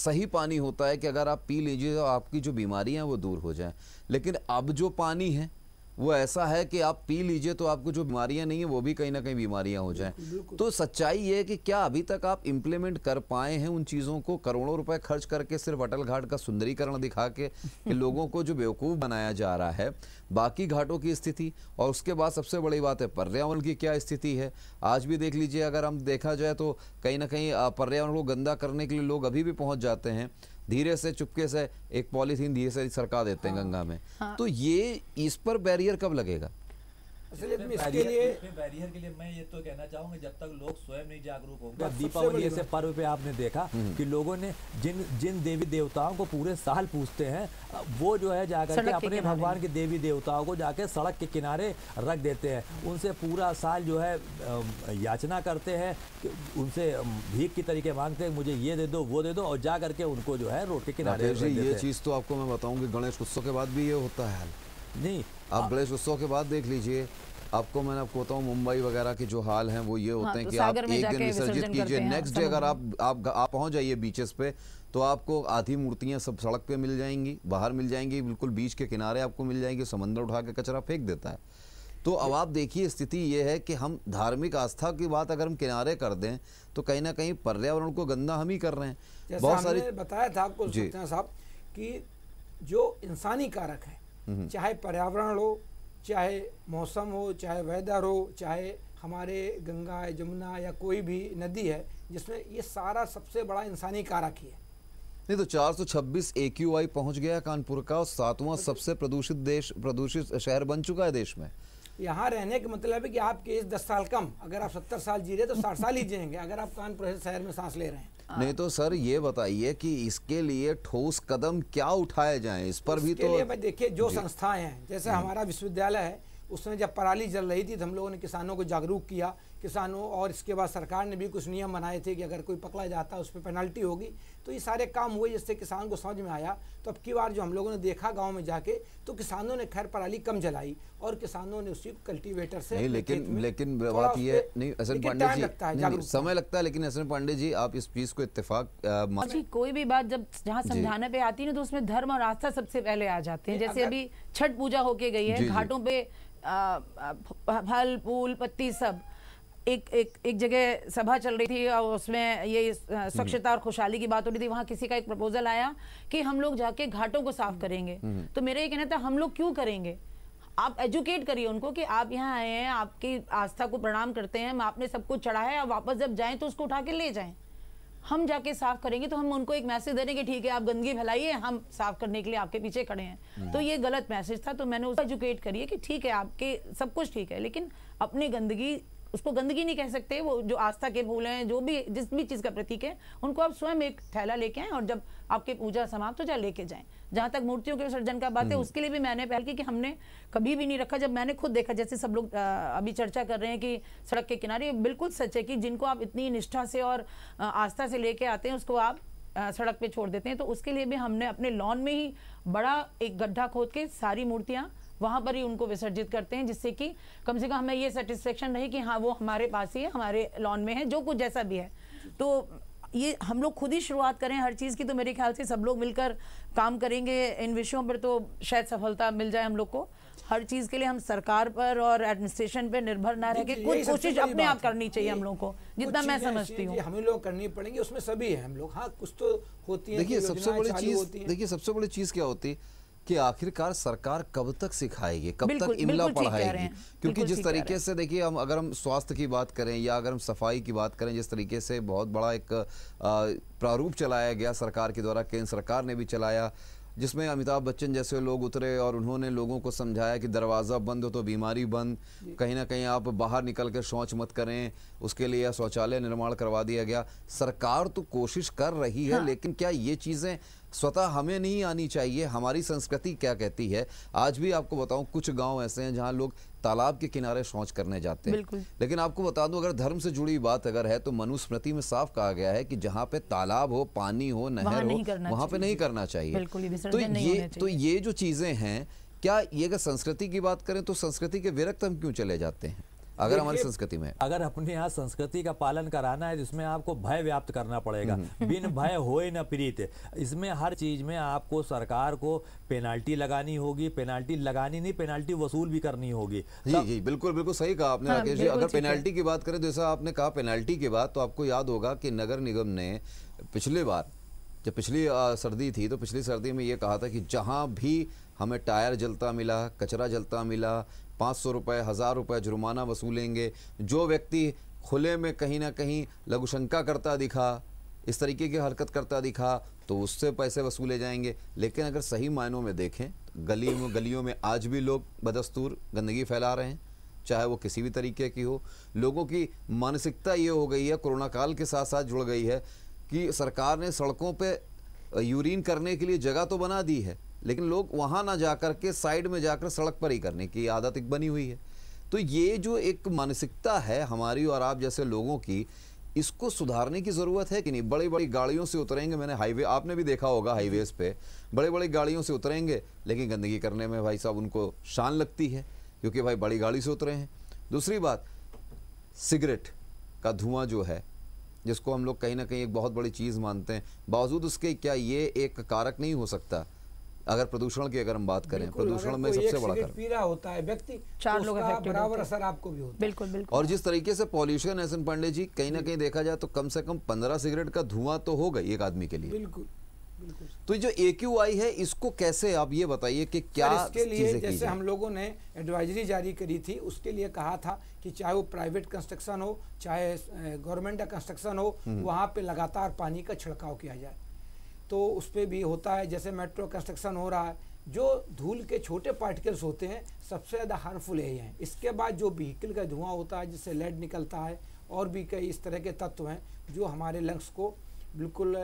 सही पानी होता है कि अगर आप पी लीजिए तो आपकी जो बीमारियां वो दूर हो जाए लेकिन अब जो पानी है वो ऐसा है कि आप पी लीजिए तो आपको जो बीमारियां नहीं है वो भी कहीं ना कहीं बीमारियां हो जाएं तो सच्चाई ये है कि क्या अभी तक आप इम्प्लीमेंट कर पाए हैं उन चीज़ों को करोड़ों रुपए खर्च करके सिर्फ अटल घाट का सुंदरीकरण दिखा के कि लोगों को जो बेवकूफ़ बनाया जा रहा है बाकी घाटों की स्थिति और उसके बाद सबसे बड़ी बात है पर्यावरण की क्या स्थिति है आज भी देख लीजिए अगर हम देखा जाए तो कहीं ना कहीं पर्यावरण को गंदा करने के लिए लोग अभी भी पहुँच जाते हैं धीरे से चुपके से एक पॉलीथीन धीरे से सरका देते हैं हाँ, गंगा में हाँ, तो ये इस पर बैरियर कब लगेगा बैरियर के लिए मैं ये तो कहना चाहूंगा जब तक लोग स्वयं नहीं जागरूक होंगे दीपावली ऐसे पर्व पे आपने देखा हम्म। कि लोगों ने जिन जिन देवी देवताओं को पूरे साल पूछते हैं वो जो है जाकर के अपने भगवान के देवी देवताओं को जाके सड़क के किनारे रख देते हैं उनसे पूरा साल जो है याचना करते हैं उनसे भीख की तरीके मांगते हैं मुझे ये दे दो वो दे दो और जा करके उनको जो है रोड के किनारे ये चीज़ तो आपको मैं बताऊंगी गणेश उत्सव के बाद भी ये होता है नहीं आप गणेश उत्सव के बाद देख लीजिए आपको मैंने आपको बताऊँ मुंबई वगैरह के जो हाल हैं वो ये हाँ, होते हाँ, हैं तो कि आप एक दिन विसर्जित कीजिए नेक्स्ट डे अगर आप आप आप पहुंच जाइए बीचेस पे तो आपको आधी मूर्तियां सब सड़क पे मिल जाएंगी बाहर मिल जाएंगी बिल्कुल बीच के किनारे आपको मिल जाएंगी समंदर उठा के कचरा फेंक देता है तो अब आप देखिए स्थिति ये है कि हम धार्मिक आस्था की बात अगर हम किनारे कर दें तो कहीं ना कहीं पर्यावरण को गंदा हम ही कर रहे हैं बहुत सारी बताया था आपको साहब कि जो इंसानी कारक है हम्म। चाहे पर्यावरण हो चाहे मौसम हो चाहे वेदर हो चाहे हमारे गंगा या यमुना या कोई भी नदी है जिसमें ये सारा सबसे बड़ा इंसानी कारक ही है नहीं तो 426 एक्यूआई पहुंच गया कानपुर का और सातवां सबसे प्रदूषित देश प्रदूषित शहर बन चुका है देश में यहाँ रहने का मतलब है कि आप केस दस साल कम अगर आप सत्तर साल जी रहे तो साठ साल ही जियेंगे अगर आप कानपुर शहर में सांस ले रहे हैं हाँ। नहीं तो सर ये बताइए कि इसके लिए ठोस कदम क्या उठाए जाए इस पर भी तो देखिये देखिए जो संस्थाएं हैं जैसे हम्म। हमारा विश्वविद्यालय है उसमें जब पराली जल रही थी तो हम लोगों ने किसानों को जागरूक किया किसानों और इसके बाद सरकार ने भी कुछ नियम बनाए थे कि अगर कोई पकड़ा जाता है उस पर पेनल्टी होगी तो ये सारे काम हुए जिससे किसान को समझ में आया तो अब की बार जो हम लोगों ने देखा गाँव में जाके तो किसानों ने खैर पराली कम जलाई और किसानों ने उसी कल्टीवेटर से नहीं, लेकिन लेकिन बात ये नहीं पांडे जी समय लगता है लेकिन असन पांडे जी आप इस चीज को इतफाक कोई भी बात जब जहाँ समझाने पे आती है ना तो उसमें धर्म और आस्था सबसे पहले आ जाते हैं जैसे अभी छठ पूजा होके गई है घाटों पे फल फूल पत्ती सब एक एक एक जगह सभा चल रही थी और उसमें ये स्वच्छता और खुशहाली की बात हो रही थी वहाँ किसी का एक प्रपोजल आया कि हम लोग जाके घाटों को साफ करेंगे हम्म, हम्म। तो मेरा ये कहना था हम लोग क्यों करेंगे आप एजुकेट करिए उनको कि आप यहाँ आए हैं आपकी आस्था को प्रणाम करते हैं आपने सब कुछ चढ़ा है आप वापस जब जाएं तो उसको उठा के ले जाएं हम जाके साफ करेंगे तो हम उनको एक मैसेज दे रहे कि ठीक है आप गंदगी फैलाइए हम साफ करने के लिए आपके पीछे खड़े हैं हम्म, तो ये गलत मैसेज था तो मैंने उसको एजुकेट करिए कि ठीक है आपके सब कुछ ठीक है लेकिन अपनी गंदगी उसको गंदगी नहीं कह सकते वो जो आस्था के फूल हैं जो भी जिस भी चीज़ का प्रतीक है उनको आप स्वयं एक थैला लेके आए और जब आपके पूजा समाप्त हो जाए लेके जाए जहाँ तक मूर्तियों के विसर्जन का बात है हम्म। उसके लिए भी मैंने पहल की कि हमने कभी भी नहीं रखा जब मैंने खुद देखा जैसे सब लोग अभी चर्चा कर रहे हैं कि सड़क के किनारे बिल्कुल सच है कि जिनको आप इतनी निष्ठा से और आस्था से लेके आते हैं उसको आप सड़क पे छोड़ देते हैं तो उसके लिए भी हमने अपने लॉन में ही बड़ा एक गड्ढा खोद के सारी मूर्तियाँ वहां पर ही उनको विसर्जित करते हैं जिससे कि कम से कम हमें ये सेटिस्फेक्शन रहे कि हाँ वो हमारे पास ही है हमारे लॉन में है जो कुछ जैसा भी है तो ये हम लोग खुद ही शुरुआत करें हर चीज़ की तो मेरे ख्याल से सब लोग मिलकर काम करेंगे इन विषयों पर तो शायद सफलता मिल जाए हम लोग को हर चीज़ के लिए हम सरकार पर और एडमिनिस्ट्रेशन पर निर्भर ना रह के कोशिश अपने आप करनी चाहिए हम लोग को जितना मैं समझती हूँ हमें लोग करनी पड़ेंगे उसमें सभी है हम लोग हाँ कुछ तो होती है देखिए सबसे बड़ी चीज़ देखिए सबसे बड़ी चीज़ क्या होती है कि आखिरकार सरकार कब तक सिखाएगी कब तक इमला पढ़ाएगी क्योंकि जिस तरीके से देखिए हम अगर हम स्वास्थ्य की बात करें या अगर हम सफाई की बात करें जिस तरीके से बहुत बड़ा एक प्रारूप चलाया गया सरकार के द्वारा केंद्र सरकार ने भी चलाया जिसमें अमिताभ बच्चन जैसे लोग उतरे और उन्होंने लोगों को समझाया कि दरवाज़ा बंद हो तो बीमारी बंद कहीं ना कहीं आप बाहर निकल कर शौच मत करें उसके लिए शौचालय निर्माण करवा दिया गया सरकार तो कोशिश कर रही है हाँ। लेकिन क्या ये चीज़ें स्वतः हमें नहीं आनी चाहिए हमारी संस्कृति क्या कहती है आज भी आपको बताऊं कुछ गांव ऐसे हैं जहां लोग तालाब के किनारे शौच करने जाते हैं लेकिन आपको बता दूं अगर धर्म से जुड़ी बात अगर है तो मनुस्मृति में साफ कहा गया है कि जहां पे तालाब हो पानी हो नहर हो वहां पे नहीं करना चाहिए तो ये तो ये जो चीजें हैं क्या ये अगर संस्कृति की बात करें तो संस्कृति के विरक्त हम क्यों चले जाते हैं अगर हमारी संस्कृति में अगर अपने यहाँ संस्कृति का पालन कराना है जिसमें आपको भय व्याप्त करना पड़ेगा हम्म, हम्म। बिन भय हो न प्रीत इसमें हर चीज में आपको सरकार को पेनाल्टी लगानी होगी पेनाल्टी लगानी नहीं पेनाल्टी वसूल भी करनी होगी जी जी बिल्कुल बिल्कुल सही कहा आपने हाँ, राकेश जी अगर पेनाल्टी की बात करें तो जैसा आपने कहा पेनाल्टी की बात तो आपको याद होगा कि नगर निगम ने पिछले बार जब पिछली सर्दी थी तो पिछली सर्दी में ये कहा था कि जहाँ भी हमें टायर जलता मिला कचरा जलता मिला पाँच सौ रुपये हज़ार रुपये जुर्माना वसूलेंगे जो व्यक्ति खुले में कहीं ना कहीं लघुशंका करता दिखा इस तरीके की हरकत करता दिखा तो उससे पैसे वसूले जाएंगे लेकिन अगर सही मायनों में देखें गली में गलियों में आज भी लोग बदस्तूर गंदगी फैला रहे हैं चाहे वो किसी भी तरीके की हो लोगों की मानसिकता ये हो गई है कोरोना काल के साथ साथ जुड़ गई है कि सरकार ने सड़कों पर यूरिन करने के लिए जगह तो बना दी है लेकिन लोग वहाँ ना जा कर के साइड में जाकर सड़क पर ही करने की आदत एक बनी हुई है तो ये जो एक मानसिकता है हमारी और आप जैसे लोगों की इसको सुधारने की ज़रूरत है कि नहीं बड़ी बड़ी गाड़ियों से उतरेंगे मैंने हाईवे आपने भी देखा होगा हाईवेज़ पे बड़े बड़ी गाड़ियों से उतरेंगे लेकिन गंदगी करने में भाई साहब उनको शान लगती है क्योंकि भाई बड़ी गाड़ी से उतरे हैं दूसरी बात सिगरेट का धुआं जो है जिसको हम लोग कहीं ना कहीं एक बहुत बड़ी चीज़ मानते हैं बावजूद उसके क्या ये एक कारक नहीं हो सकता अगर प्रदूषण की अगर हम बात करें प्रदूषण में सबसे बड़ा कारण पीरा होता है व्यक्ति तो चार लोग बराबर असर आपको भी होता है बिल्कुल बिल्कुल और जिस तरीके से पॉल्यूशन है पांडे जी कहीं ना कहीं देखा जाए तो कम से कम पंद्रह सिगरेट का धुआं तो होगा एक आदमी के लिए बिल्कुल तो जो ए है इसको कैसे आप ये बताइए कि क्या इसके लिए जैसे हम लोगों ने एडवाइजरी जारी करी थी उसके लिए कहा था कि चाहे वो प्राइवेट कंस्ट्रक्शन हो चाहे गवर्नमेंट का कंस्ट्रक्शन हो हम्म। वहाँ पे लगातार पानी का छिड़काव किया जाए तो उस पर भी होता है जैसे मेट्रो कंस्ट्रक्शन हो रहा है जो धूल के छोटे पार्टिकल्स होते हैं सबसे ज़्यादा हार्मफुल यही हैं इसके बाद जो व्हीकल का धुआं होता है जिससे लेड निकलता है और भी कई इस तरह के तत्व हैं जो हमारे लंग्स को बिल्कुल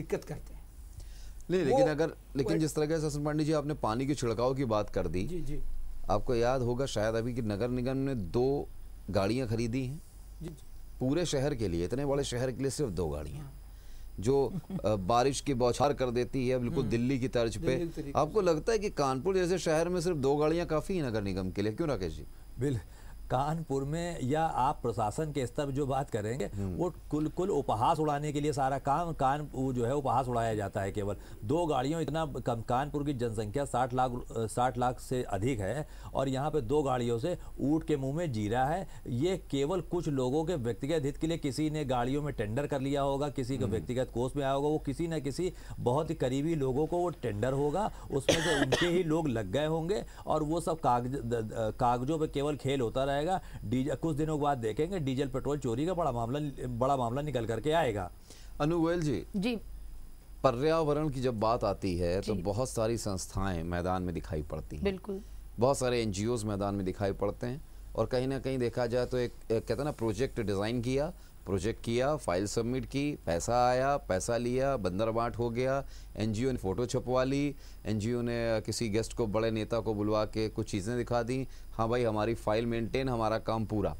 दिक्कत करते हैं नहीं लेकिन अगर लेकिन जिस तरह के ससन पांडे जी आपने पानी के छिड़काव की बात कर दी जी जी आपको याद होगा शायद अभी कि नगर निगम ने दो गाड़ियां खरीदी हैं जी पूरे शहर के लिए इतने बड़े शहर के लिए सिर्फ दो गाड़ियां हाँ। जो बारिश की बौछार कर देती है बिल्कुल हम्म। दिल्ली की तर्ज पे आपको लगता है कि कानपुर जैसे शहर में सिर्फ दो गाड़ियां काफ़ी है नगर निगम के लिए क्यों राकेश जी बिल कानपुर में या आप प्रशासन के स्तर पर जो बात करेंगे हम्म। वो कुल कुल उपहास उड़ाने के लिए सारा काम कान वो जो है उपहास उड़ाया जाता है केवल दो गाड़ियों इतना कम कानपुर की जनसंख्या साठ लाख साठ लाख से अधिक है और यहाँ पे दो गाड़ियों से ऊट के मुंह में जीरा है ये केवल कुछ लोगों के व्यक्तिगत हित के लिए किसी ने गाड़ियों में टेंडर कर लिया होगा किसी का हम्म। व्यक्तिगत कोष में आया होगा वो किसी न किसी बहुत ही करीबी लोगों को वो टेंडर होगा उसमें से उनके ही लोग लग गए होंगे और वो सब कागज कागजों पर केवल खेल होता रहे आएगा डीजल कुछ दिनों बाद देखेंगे डीजल पेट्रोल चोरी का बड़ा मामला बड़ा मामला निकल करके आएगा अनु गोयल जी जी पर्यावरण की जब बात आती है तो बहुत सारी संस्थाएं मैदान में दिखाई पड़ती हैं बिल्कुल बहुत सारे एन मैदान में दिखाई पड़ते हैं और कहीं ना कहीं देखा जाए तो एक, एक कहते हैं ना प्रोजेक्ट डिज़ाइन किया प्रोजेक्ट किया फाइल सबमिट की पैसा आया पैसा लिया बंदर बांट हो गया एनजीओ ने फ़ोटो छपवा ली एनजीओ ने किसी गेस्ट को बड़े नेता को बुलवा के कुछ चीज़ें दिखा दी हाँ भाई हमारी फाइल मेंटेन हमारा काम पूरा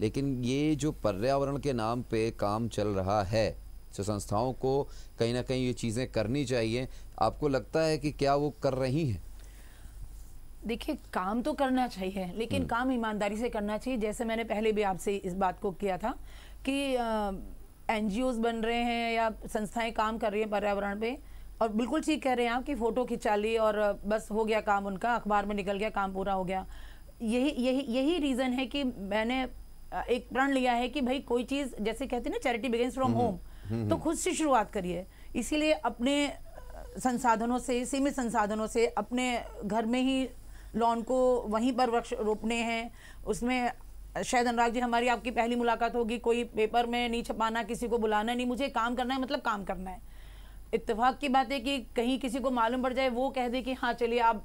लेकिन ये जो पर्यावरण के नाम पे काम चल रहा है जो संस्थाओं को कहीं ना कहीं ये चीज़ें करनी चाहिए आपको लगता है कि क्या वो कर रही हैं देखिए काम तो करना चाहिए लेकिन हम्म। काम ईमानदारी से करना चाहिए जैसे मैंने पहले भी आपसे इस बात को किया था कि एन बन रहे हैं या संस्थाएं काम कर रही हैं पर्यावरण पे और बिल्कुल ठीक कह रहे हैं आप कि फ़ोटो खिंचा ली और बस हो गया काम उनका अखबार में निकल गया काम पूरा हो गया यही यही यही रीज़न है कि मैंने एक प्रण लिया है कि भाई कोई चीज़ जैसे कहते हैं ना charity begins from hmm, home hmm, hmm. तो खुद से शुरुआत करिए इसीलिए अपने संसाधनों से सीमित संसाधनों से अपने घर में ही लॉन को वहीं पर वृक्ष रोपने हैं उसमें शायद अनुराग जी हमारी आपकी पहली मुलाकात होगी कोई पेपर में नहीं छपाना किसी को बुलाना नहीं मुझे काम करना है मतलब काम करना है इतफाक की बात है कि कहीं किसी को मालूम पड़ जाए वो कह दे कि हाँ चलिए आप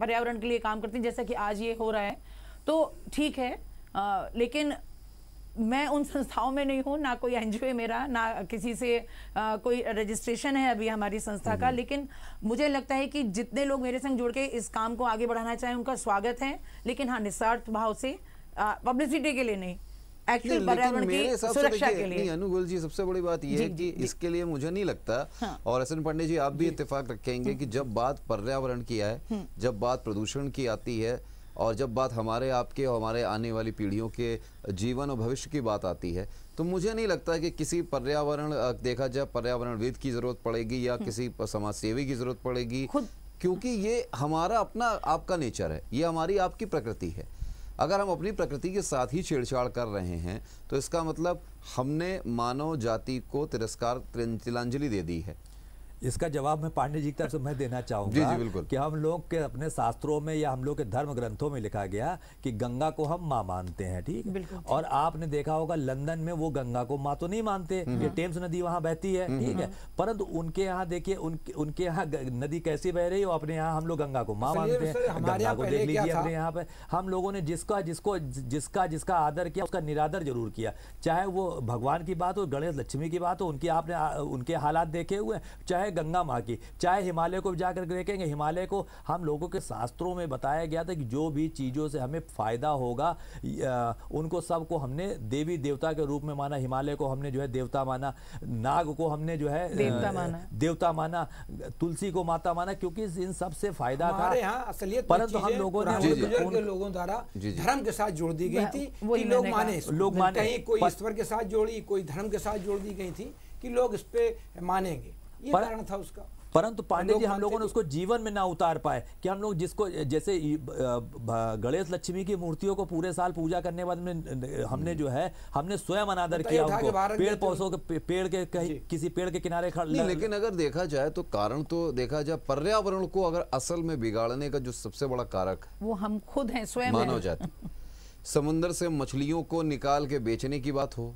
पर्यावरण के लिए काम करते हैं जैसा कि आज ये हो रहा है तो ठीक है आ, लेकिन मैं उन संस्थाओं में नहीं हूँ ना कोई एन मेरा ना किसी से आ, कोई रजिस्ट्रेशन है अभी हमारी संस्था का हम्म। लेकिन मुझे लगता है कि जितने लोग मेरे संग जुड़ के इस काम को आगे बढ़ाना चाहें उनका स्वागत है लेकिन हाँ निस्वार्थ भाव से पब्लिसिटी के लिए नहीं अनुगुल जी सबसे बड़ी बात यह है कि इसके लिए मुझे नहीं लगता हाँ। और पांडे जी आप भी रखेंगे हम्म। कि जब बात पर्यावरण की है हम्म। जब बात प्रदूषण की आती है और जब बात हमारे आपके और हमारे आने वाली पीढ़ियों के जीवन और भविष्य की बात आती है तो मुझे नहीं लगता कि किसी पर्यावरण देखा जाए पर्यावरणविद की जरूरत पड़ेगी या हम्म। किसी समाज सेवी की जरूरत पड़ेगी क्योंकि ये हमारा अपना आपका नेचर है ये हमारी आपकी प्रकृति है अगर हम अपनी प्रकृति के साथ ही छेड़छाड़ कर रहे हैं तो इसका मतलब हमने मानव जाति को तिरस्कार तिलांजलि दे दी है इसका जवाब मैं पांडे जी की तरफ से मैं देना चाहूँगा कि हम लोग के अपने शास्त्रों में या हम लोग के धर्म ग्रंथों में लिखा गया कि गंगा को हम माँ मानते हैं ठीक और आपने देखा होगा लंदन में वो गंगा को माँ तो नहीं मानते हम्म। ये टेम्स नदी वहाँ बहती है हम्म। ठीक है परंतु उनके यहाँ देखिए उनके यहाँ नदी कैसी बह रही है अपने यहाँ हम लोग गंगा को माँ मानते हैं गंगा को देख लीजिए अपने यहाँ पे हम लोगों ने जिसका जिसको जिसका जिसका आदर किया उसका निरादर जरूर किया चाहे वो भगवान की बात हो गणेश लक्ष्मी की बात हो उनकी आपने उनके हालात देखे हुए चाहे है गंगा माँ की चाहे हिमालय को जाकर देखेंगे हिमालय को हम लोगों के शास्त्रों में बताया गया था कि जो भी चीज़ों से हमें फ़ायदा होगा उनको सबको हमने देवी देवता के रूप में माना हिमालय को हमने जो है देवता माना नाग को हमने जो है देवता माना देवता माना तुलसी को माता माना क्योंकि इन सब से फायदा था असलियत तो परंतु हम लोगों ने लोगों द्वारा धर्म के साथ जोड़ दी गई थी लोग माने लोग माने कहीं कोई ईश्वर के साथ जोड़ी कोई धर्म के साथ जोड़ दी गई थी कि लोग इस पे मानेंगे पर... कारण था उसका परंतु पांडे जी हम लोगों ने उसको जीवन में ना उतार पाए कि हम लोग जिसको जैसे गणेश लक्ष्मी की मूर्तियों को पूरे साल पूजा करने बाद में हमने जो है हमने स्वयं अनादर किया उनको पेड़ पौधों के पेड़ के कहीं किसी पेड़ के किनारे खड़ा लेकिन अगर देखा जाए तो कारण तो देखा जाए पर्यावरण को अगर असल में बिगाड़ने का जो सबसे बड़ा कारक वो हम खुद है स्वयं मानव जाति समुन्द्र से मछलियों को निकाल के बेचने की बात हो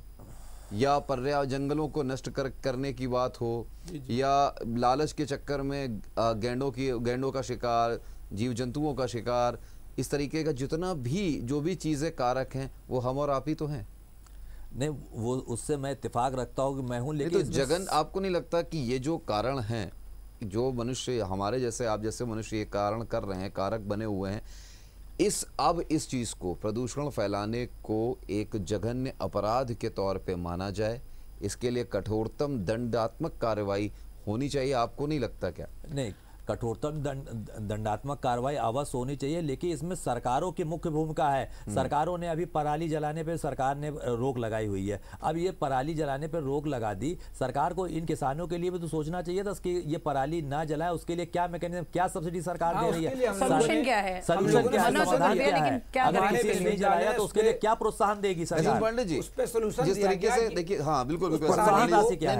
या पर्या जंगलों को नष्ट कर करने की बात हो या लालच के चक्कर में गैंडों की गैंडों का शिकार जीव जंतुओं का शिकार इस तरीके का जितना भी जो भी चीज़ें कारक हैं वो हम और आप ही तो हैं नहीं वो उससे मैं इतफाक रखता हूँ कि मैं हूँ तो लेकिन तो जगन आपको नहीं लगता कि ये जो कारण हैं जो मनुष्य हमारे जैसे आप जैसे मनुष्य ये कारण कर रहे हैं कारक बने हुए हैं इस अब इस चीज़ को प्रदूषण फैलाने को एक जघन्य अपराध के तौर पे माना जाए इसके लिए कठोरतम दंडात्मक कार्रवाई होनी चाहिए आपको नहीं लगता क्या नहीं कठोरतम दंडात्मक कार्रवाई अवश्य होनी चाहिए लेकिन इसमें सरकारों की मुख्य भूमिका है हम्म। सरकारों ने अभी पराली जलाने पर सरकार ने रोक लगाई हुई है अब ये पराली जलाने पर रोक लगा दी सरकार को इन किसानों के लिए भी तो सोचना चाहिए था कि ये पराली ना जलाए उसके लिए क्या मैकेनिज्म क्या सब्सिडी सरकार हाँ, दे रही है सोल्यूशन क्या है सोल्यूशन क्या है क्या है अगर नहीं जलाया तो उसके लिए क्या प्रोत्साहन देगी सरकार जिस तरीके से देखिए हाँ बिल्कुल तो प्रोत्साहन क्या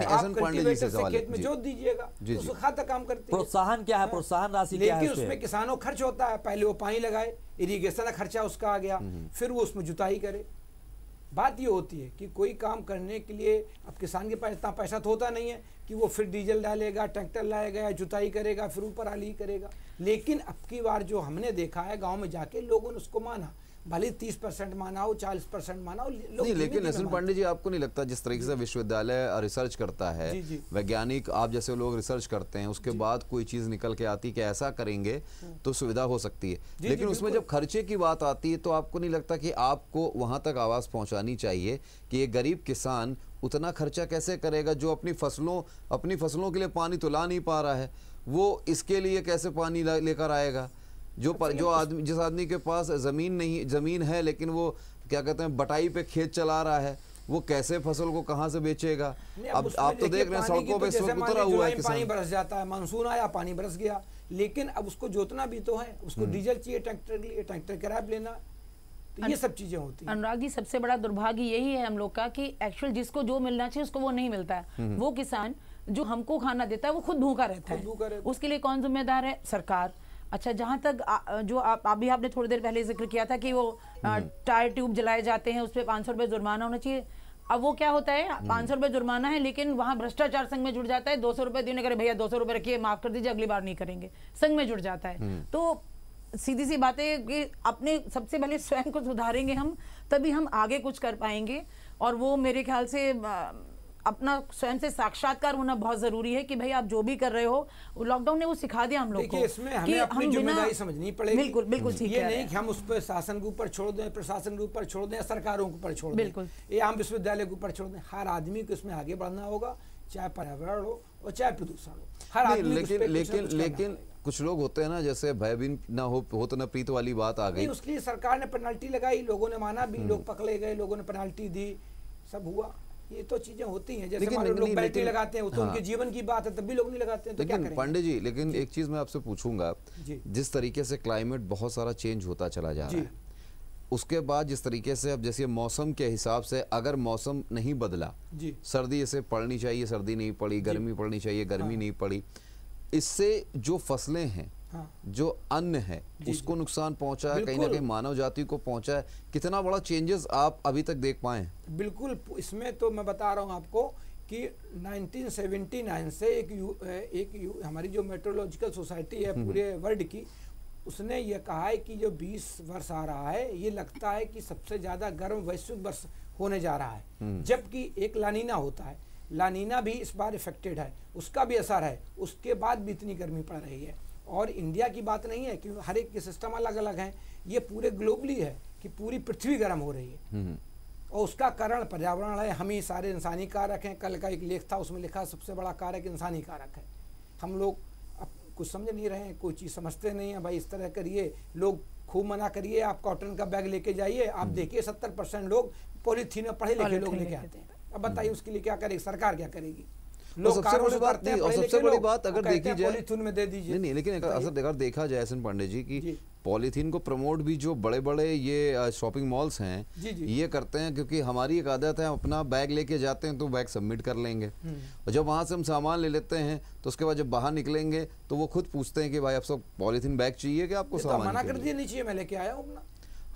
है जो दीजिएगा प्रोत्साहन क्या क्या है प्रोत्साहन राशि क्या है उसमें किसानों खर्च होता है पहले वो पानी लगाए इरिगेशन का खर्चा उसका आ गया हम्म। फिर वो उसमें जुताई करे बात ये होती है कि कोई काम करने के लिए अब किसान के पास इतना पैसा तो होता नहीं है कि वो फिर डीजल डालेगा ट्रैक्टर लाएगा या जुताई करेगा फिर ऊपर आली करेगा लेकिन अब की बार जो हमने देखा है गांव में जाके लोगों ने उसको माना भले तीस परसेंट मानाओ चालीस परसेंट मानाओ नहीं लेकिन नसीन पांडे जी आपको नहीं लगता जिस तरीके से विश्वविद्यालय रिसर्च करता है वैज्ञानिक आप जैसे लोग रिसर्च करते हैं उसके बाद कोई चीज निकल के आती कि ऐसा करेंगे हाँ। तो सुविधा हो सकती है लेकिन उसमें जब खर्चे की बात आती है तो आपको नहीं लगता कि आपको वहां तक आवाज पहुंचानी चाहिए कि एक गरीब किसान उतना खर्चा कैसे करेगा जो अपनी फसलों अपनी फसलों के लिए पानी तो ला नहीं पा रहा है वो इसके लिए कैसे पानी लेकर आएगा जो पर, जो आदमी जिस आदमी के पास ज़मीन नहीं ज़मीन है लेकिन वो क्या कहते हैं बटाई पे खेत चला रहा है वो कैसे फसल को कहाँ से बेचेगा अब आप तो देख रहे हैं सड़कों तो पे उतरा हुआ है पानी बरस जाता है मानसून आया पानी बरस गया लेकिन अब उसको जोतना भी तो है उसको हम्म। डीजल चाहिए ट्रैक्टर के लिए ट्रैक्टर किराया लेना तो ये सब चीजें होती हैं अनुराग जी सबसे बड़ा दुर्भाग्य यही है हम लोग का कि एक्चुअल जिसको जो मिलना चाहिए उसको वो नहीं मिलता है हम्म। वो किसान जो हमको खाना देता है वो खुद भूखा रहता है उसके लिए कौन जिम्मेदार है सरकार अच्छा जहाँ तक जो आप अभी आपने थोड़ी देर पहले जिक्र किया था कि वो हम्म। टायर ट्यूब जलाए जाते हैं उस पर पाँच सौ रुपये जुर्माना होना चाहिए अब वो क्या होता है हम्म। पाँच सौ रुपये जुर्माना है लेकिन वहाँ भ्रष्टाचार संघ में जुड़ जाता है दो सौ रुपये देने करे भैया दो सौ रुपये रखिए माफ़ कर दीजिए अगली बार नहीं करेंगे संघ में जुड़ जाता है हम्म। तो सीधी सी बात है कि अपने सबसे पहले स्वयं को सुधारेंगे हम तभी हम आगे कुछ कर पाएंगे और वो मेरे ख्याल से अपना स्वयं से साक्षात्कार होना बहुत जरूरी है कि भाई आप जो भी कर रहे हो लॉकडाउन ने वो सिखा दिया हम लोग को इसमें हमें अपनी जिम्मेदारी समझनी पड़ेगी बिल्कुल बिल्कुल हम्म। ठीक है नहीं कि हम उस पर शासन के ऊपर छोड़ दें प्रशासन के ऊपर छोड़ दें सरकारों के ऊपर छोड़ दें बिल्कुल ये आम विश्वविद्यालय के ऊपर छोड़ दें हर आदमी को इसमें आगे बढ़ना होगा चाहे पर्यावरण हो और चाहे प्रदूषण हो हर लेकिन लेकिन लेकिन कुछ लोग होते हैं ना जैसे भयभीन ना हो हो तो ना प्रीत वाली बात आ गई उसके लिए सरकार ने पेनल्टी लगाई लोगों ने माना भी हम्म। लोग पकड़े गए लोगों ने पेनल्टी दी सब हुआ ये तो चीजें होती हैं जैसे लेकिन लोग बैटरी लगाते हैं तो हाँ, उनके जीवन की बात है तब भी लोग नहीं लगाते हैं तो लेकिन पांडे जी लेकिन एक चीज मैं आपसे पूछूंगा जिस तरीके से क्लाइमेट बहुत सारा चेंज होता चला जा रहा है उसके बाद जिस तरीके से अब जैसे मौसम के हिसाब से अगर मौसम नहीं बदला जी सर्दी इसे पड़नी चाहिए सर्दी नहीं पड़ी गर्मी पड़नी चाहिए गर्मी हाँ। नहीं पड़ी इससे जो फसलें हैं हाँ। जो अन्य है उसको नुकसान पहुंचा है कहीं ना कहीं मानव जाति को पहुंचा है कितना बड़ा चेंजेस आप अभी तक देख पाए बिल्कुल इसमें तो मैं बता रहा हूँ आपको कि 1979 से एक यू, एक यू, हमारी जो मेट्रोलॉजिकल सोसाइटी है हम्म, हम्म। पूरे वर्ल्ड की उसने ये कहा है कि जो 20 वर्ष आ रहा है ये लगता है कि सबसे ज़्यादा गर्म वैश्विक वर्ष होने जा रहा है हम्म। जबकि एक लानीना होता है लानीना भी इस बार इफेक्टेड है उसका भी असर है उसके बाद भी इतनी गर्मी पड़ रही है और इंडिया की बात नहीं है क्योंकि हर एक के सिस्टम अलग अलग हैं ये पूरे ग्लोबली है कि पूरी पृथ्वी गर्म हो रही है हम्म, हम्म। और उसका कारण पर्यावरण है हम ही सारे इंसानी कारक हैं कल का एक लेख था उसमें लिखा सबसे बड़ा कारक इंसानी कारक है हम लोग अब कुछ समझ नहीं रहे हैं कोई चीज़ समझते नहीं है भाई इस तरह करिए लोग खूब मना करिए आप कॉटन का बैग लेके जाइए आप हम्म। देखिए सत्तर परसेंट लोग पॉलीथीन में पढ़े लिखे लोग लेके आते हैं अब बताइए उसके लिए क्या करेगी सरकार क्या करेगी सबसे बड़ी बात अगर देखी जाए नहीं लेकिन असद तो अगर देखा जाए एस पांडे जी की पॉलीथीन को प्रमोट भी जो बड़े बड़े ये शॉपिंग मॉल्स हैं जी जी। ये करते हैं क्योंकि हमारी एक आदत है अपना बैग लेके जाते हैं तो बैग सबमिट कर लेंगे हम्म। और जब वहाँ से हम सामान ले लेते हैं तो उसके बाद जब बाहर निकलेंगे तो वो खुद पूछते हैं कि भाई आप सब पॉलीथीन बैग चाहिए कि आपको तो सामान मना कर दिया नहीं चाहिए मैं लेके आया हूँ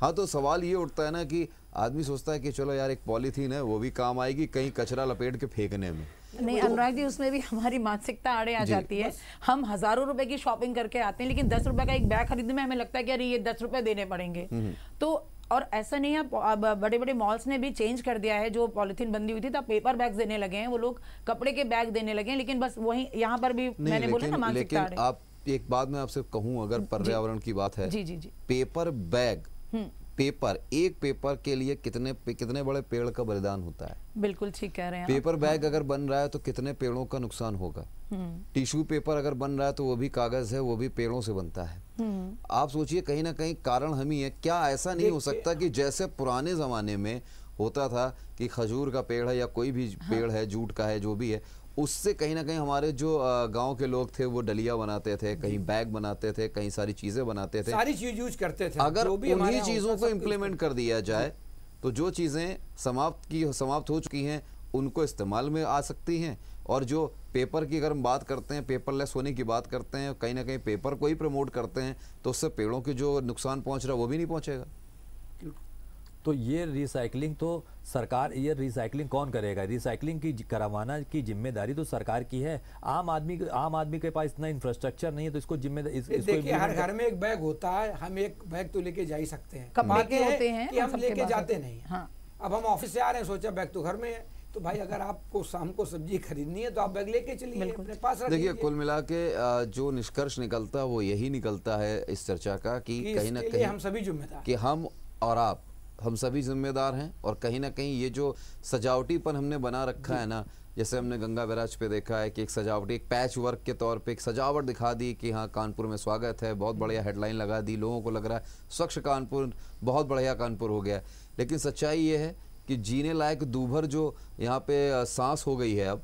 हाँ तो सवाल ये उठता है ना कि आदमी सोचता है कि चलो यार एक पॉलीथीन है वो भी काम आएगी कहीं कचरा लपेट के फेंकने में नहीं तो- अनुराग जी उसमें भी हमारी मानसिकता आड़े आ जाती है हम हजारों रुपए की शॉपिंग करके आते हैं लेकिन दस रुपए का एक बैग खरीदने में हमें लगता है कि अरे ये दस रुपए देने पड़ेंगे हम्म, हम्म। तो और ऐसा नहीं है अब बड़े बड़े मॉल्स ने भी चेंज कर दिया है जो पॉलिथीन बंदी हुई थी तब पेपर बैग देने लगे हैं वो लोग कपड़े के बैग देने लगे हैं लेकिन बस वही यहाँ पर भी मैंने बोला ना मानसिकता आप एक बात मैं आपसे कहूँ अगर पर्यावरण की बात है जी जी जी पेपर बैग पेपर एक पेपर के लिए कितने पे, कितने बड़े पेड़ का बलिदान होता है बिल्कुल ठीक कह रहे हैं पेपर बैग हाँ। अगर बन रहा है तो कितने पेड़ों का नुकसान होगा हम्म। टिश्यू पेपर अगर बन रहा है तो वो भी कागज है वो भी पेड़ों से बनता है हम्म। आप सोचिए कहीं ना कहीं कारण हम ही है क्या ऐसा नहीं हो सकता कि जैसे पुराने जमाने में होता था कि खजूर का पेड़ है या कोई भी हाँ। पेड़ है जूट का है जो भी है उससे कहीं ना कहीं हमारे जो गांव के लोग थे वो डलिया बनाते थे कहीं बैग बनाते थे कहीं सारी चीजें बनाते थे सारी चीज यूज करते थे अगर उन्हीं चीजों को इम्प्लीमेंट कर दिया जाए तो जो चीजें समाप्त की समाप्त हो चुकी हैं उनको इस्तेमाल में आ सकती हैं और जो पेपर की अगर हम बात करते हैं पेपरलेस होने की बात करते हैं कहीं ना कहीं पेपर को ही प्रमोट करते हैं तो उससे पेड़ों के जो नुकसान पहुंच रहा है वो भी नहीं पहुंचेगा तो ये रिसाइकलिंग तो सरकार ये रिसाइकलिंग कौन करेगा रिसाइकलिंग की करवाना की जिम्मेदारी तो सरकार की है आम आदमी आम आदमी के पास इतना इंफ्रास्ट्रक्चर नहीं है तो इसको जिम्मेदारी देखिए हर घर में एक बैग होता है हम एक बैग तो लेके जा ही सकते हैं कपड़े होते हैं कि हम लेके जाते नहीं हाँ। अब हम ऑफिस से आ रहे हैं सोचा बैग तो घर में है तो भाई अगर आपको शाम को सब्जी खरीदनी है तो आप बैग लेके चलिए अपने पास देखिए कुल मिला के जो निष्कर्ष निकलता है वो यही निकलता है इस चर्चा का कि, कि कहीं ना कहीं हम सभी जिम्मेदार कि हम और आप हम सभी जिम्मेदार हैं और कहीं ना कहीं ये जो सजावटीपन हमने बना रखा है ना जैसे हमने गंगा बैराज पे देखा है कि एक सजावटी एक पैच वर्क के तौर पे एक सजावट दिखा दी कि हाँ कानपुर में स्वागत है बहुत बढ़िया हेडलाइन लगा दी लोगों को लग रहा है स्वच्छ कानपुर बहुत बढ़िया कानपुर हो गया लेकिन सच्चाई ये है कि जीने लायक दूभर जो यहाँ पे सांस हो गई है अब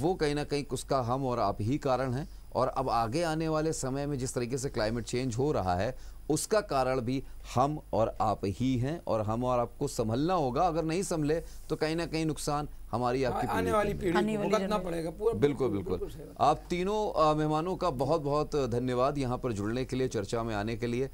वो कहीं ना कहीं उसका हम और आप ही कारण हैं और अब आगे आने वाले समय में जिस तरीके से क्लाइमेट चेंज हो रहा है उसका कारण भी हम और आप ही हैं और हम और आपको संभलना होगा अगर नहीं संभले तो कहीं ना कहीं नुकसान हमारी आपकी हाँ, आने वाली पीढ़ी को भुगतना पड़ेगा पूरा बिल्कुल बिल्कुल आप तीनों मेहमानों का बहुत बहुत धन्यवाद यहाँ पर जुड़ने के लिए चर्चा में आने के लिए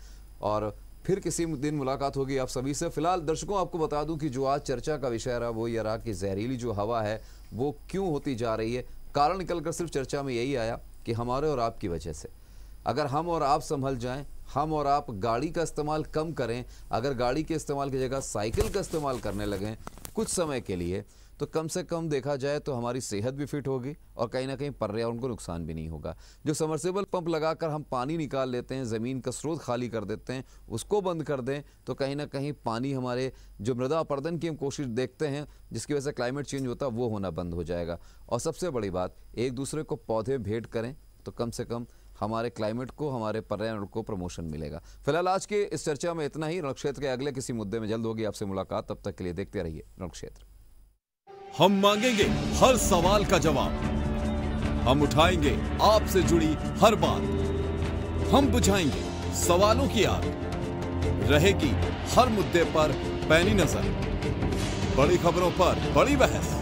और फिर किसी दिन मुलाकात होगी आप सभी से फिलहाल दर्शकों आपको बता दूं कि जो आज चर्चा का विषय रहा वो ये रहा कि जहरीली जो हवा है वो क्यों होती जा रही है कारण निकलकर सिर्फ चर्चा में यही आया कि हमारे और आपकी वजह से अगर हम और आप संभल जाएं हम और आप गाड़ी का इस्तेमाल कम करें अगर गाड़ी के इस्तेमाल की जगह साइकिल का इस्तेमाल करने लगें कुछ समय के लिए तो कम से कम देखा जाए तो हमारी सेहत भी फिट होगी और कहीं ना कहीं पर्यावरण को नुकसान भी नहीं होगा जो समरसेबल पंप लगाकर हम पानी निकाल लेते हैं ज़मीन का स्रोत खाली कर देते हैं उसको बंद कर दें तो कहीं ना कहीं पानी हमारे जो मृदा अपर्दन की हम कोशिश देखते हैं जिसकी वजह से क्लाइमेट चेंज होता है वो होना बंद हो जाएगा और सबसे बड़ी बात एक दूसरे को पौधे भेंट करें तो कम से कम हमारे क्लाइमेट को हमारे पर्यावरण को प्रमोशन मिलेगा फिलहाल आज के इस चर्चा में इतना ही रणक्षेत्र के अगले किसी मुद्दे में जल्द होगी आपसे मुलाकात तब तक के लिए देखते रहिए रणक्षेत्र हम मांगेंगे हर सवाल का जवाब हम उठाएंगे आपसे जुड़ी हर बात हम बुझाएंगे सवालों की आग रहेगी हर मुद्दे पर पैनी नजर बड़ी खबरों पर बड़ी बहस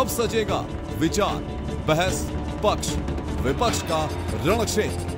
अब सजेगा विचार बहस पक्ष Wypaczka Roczek.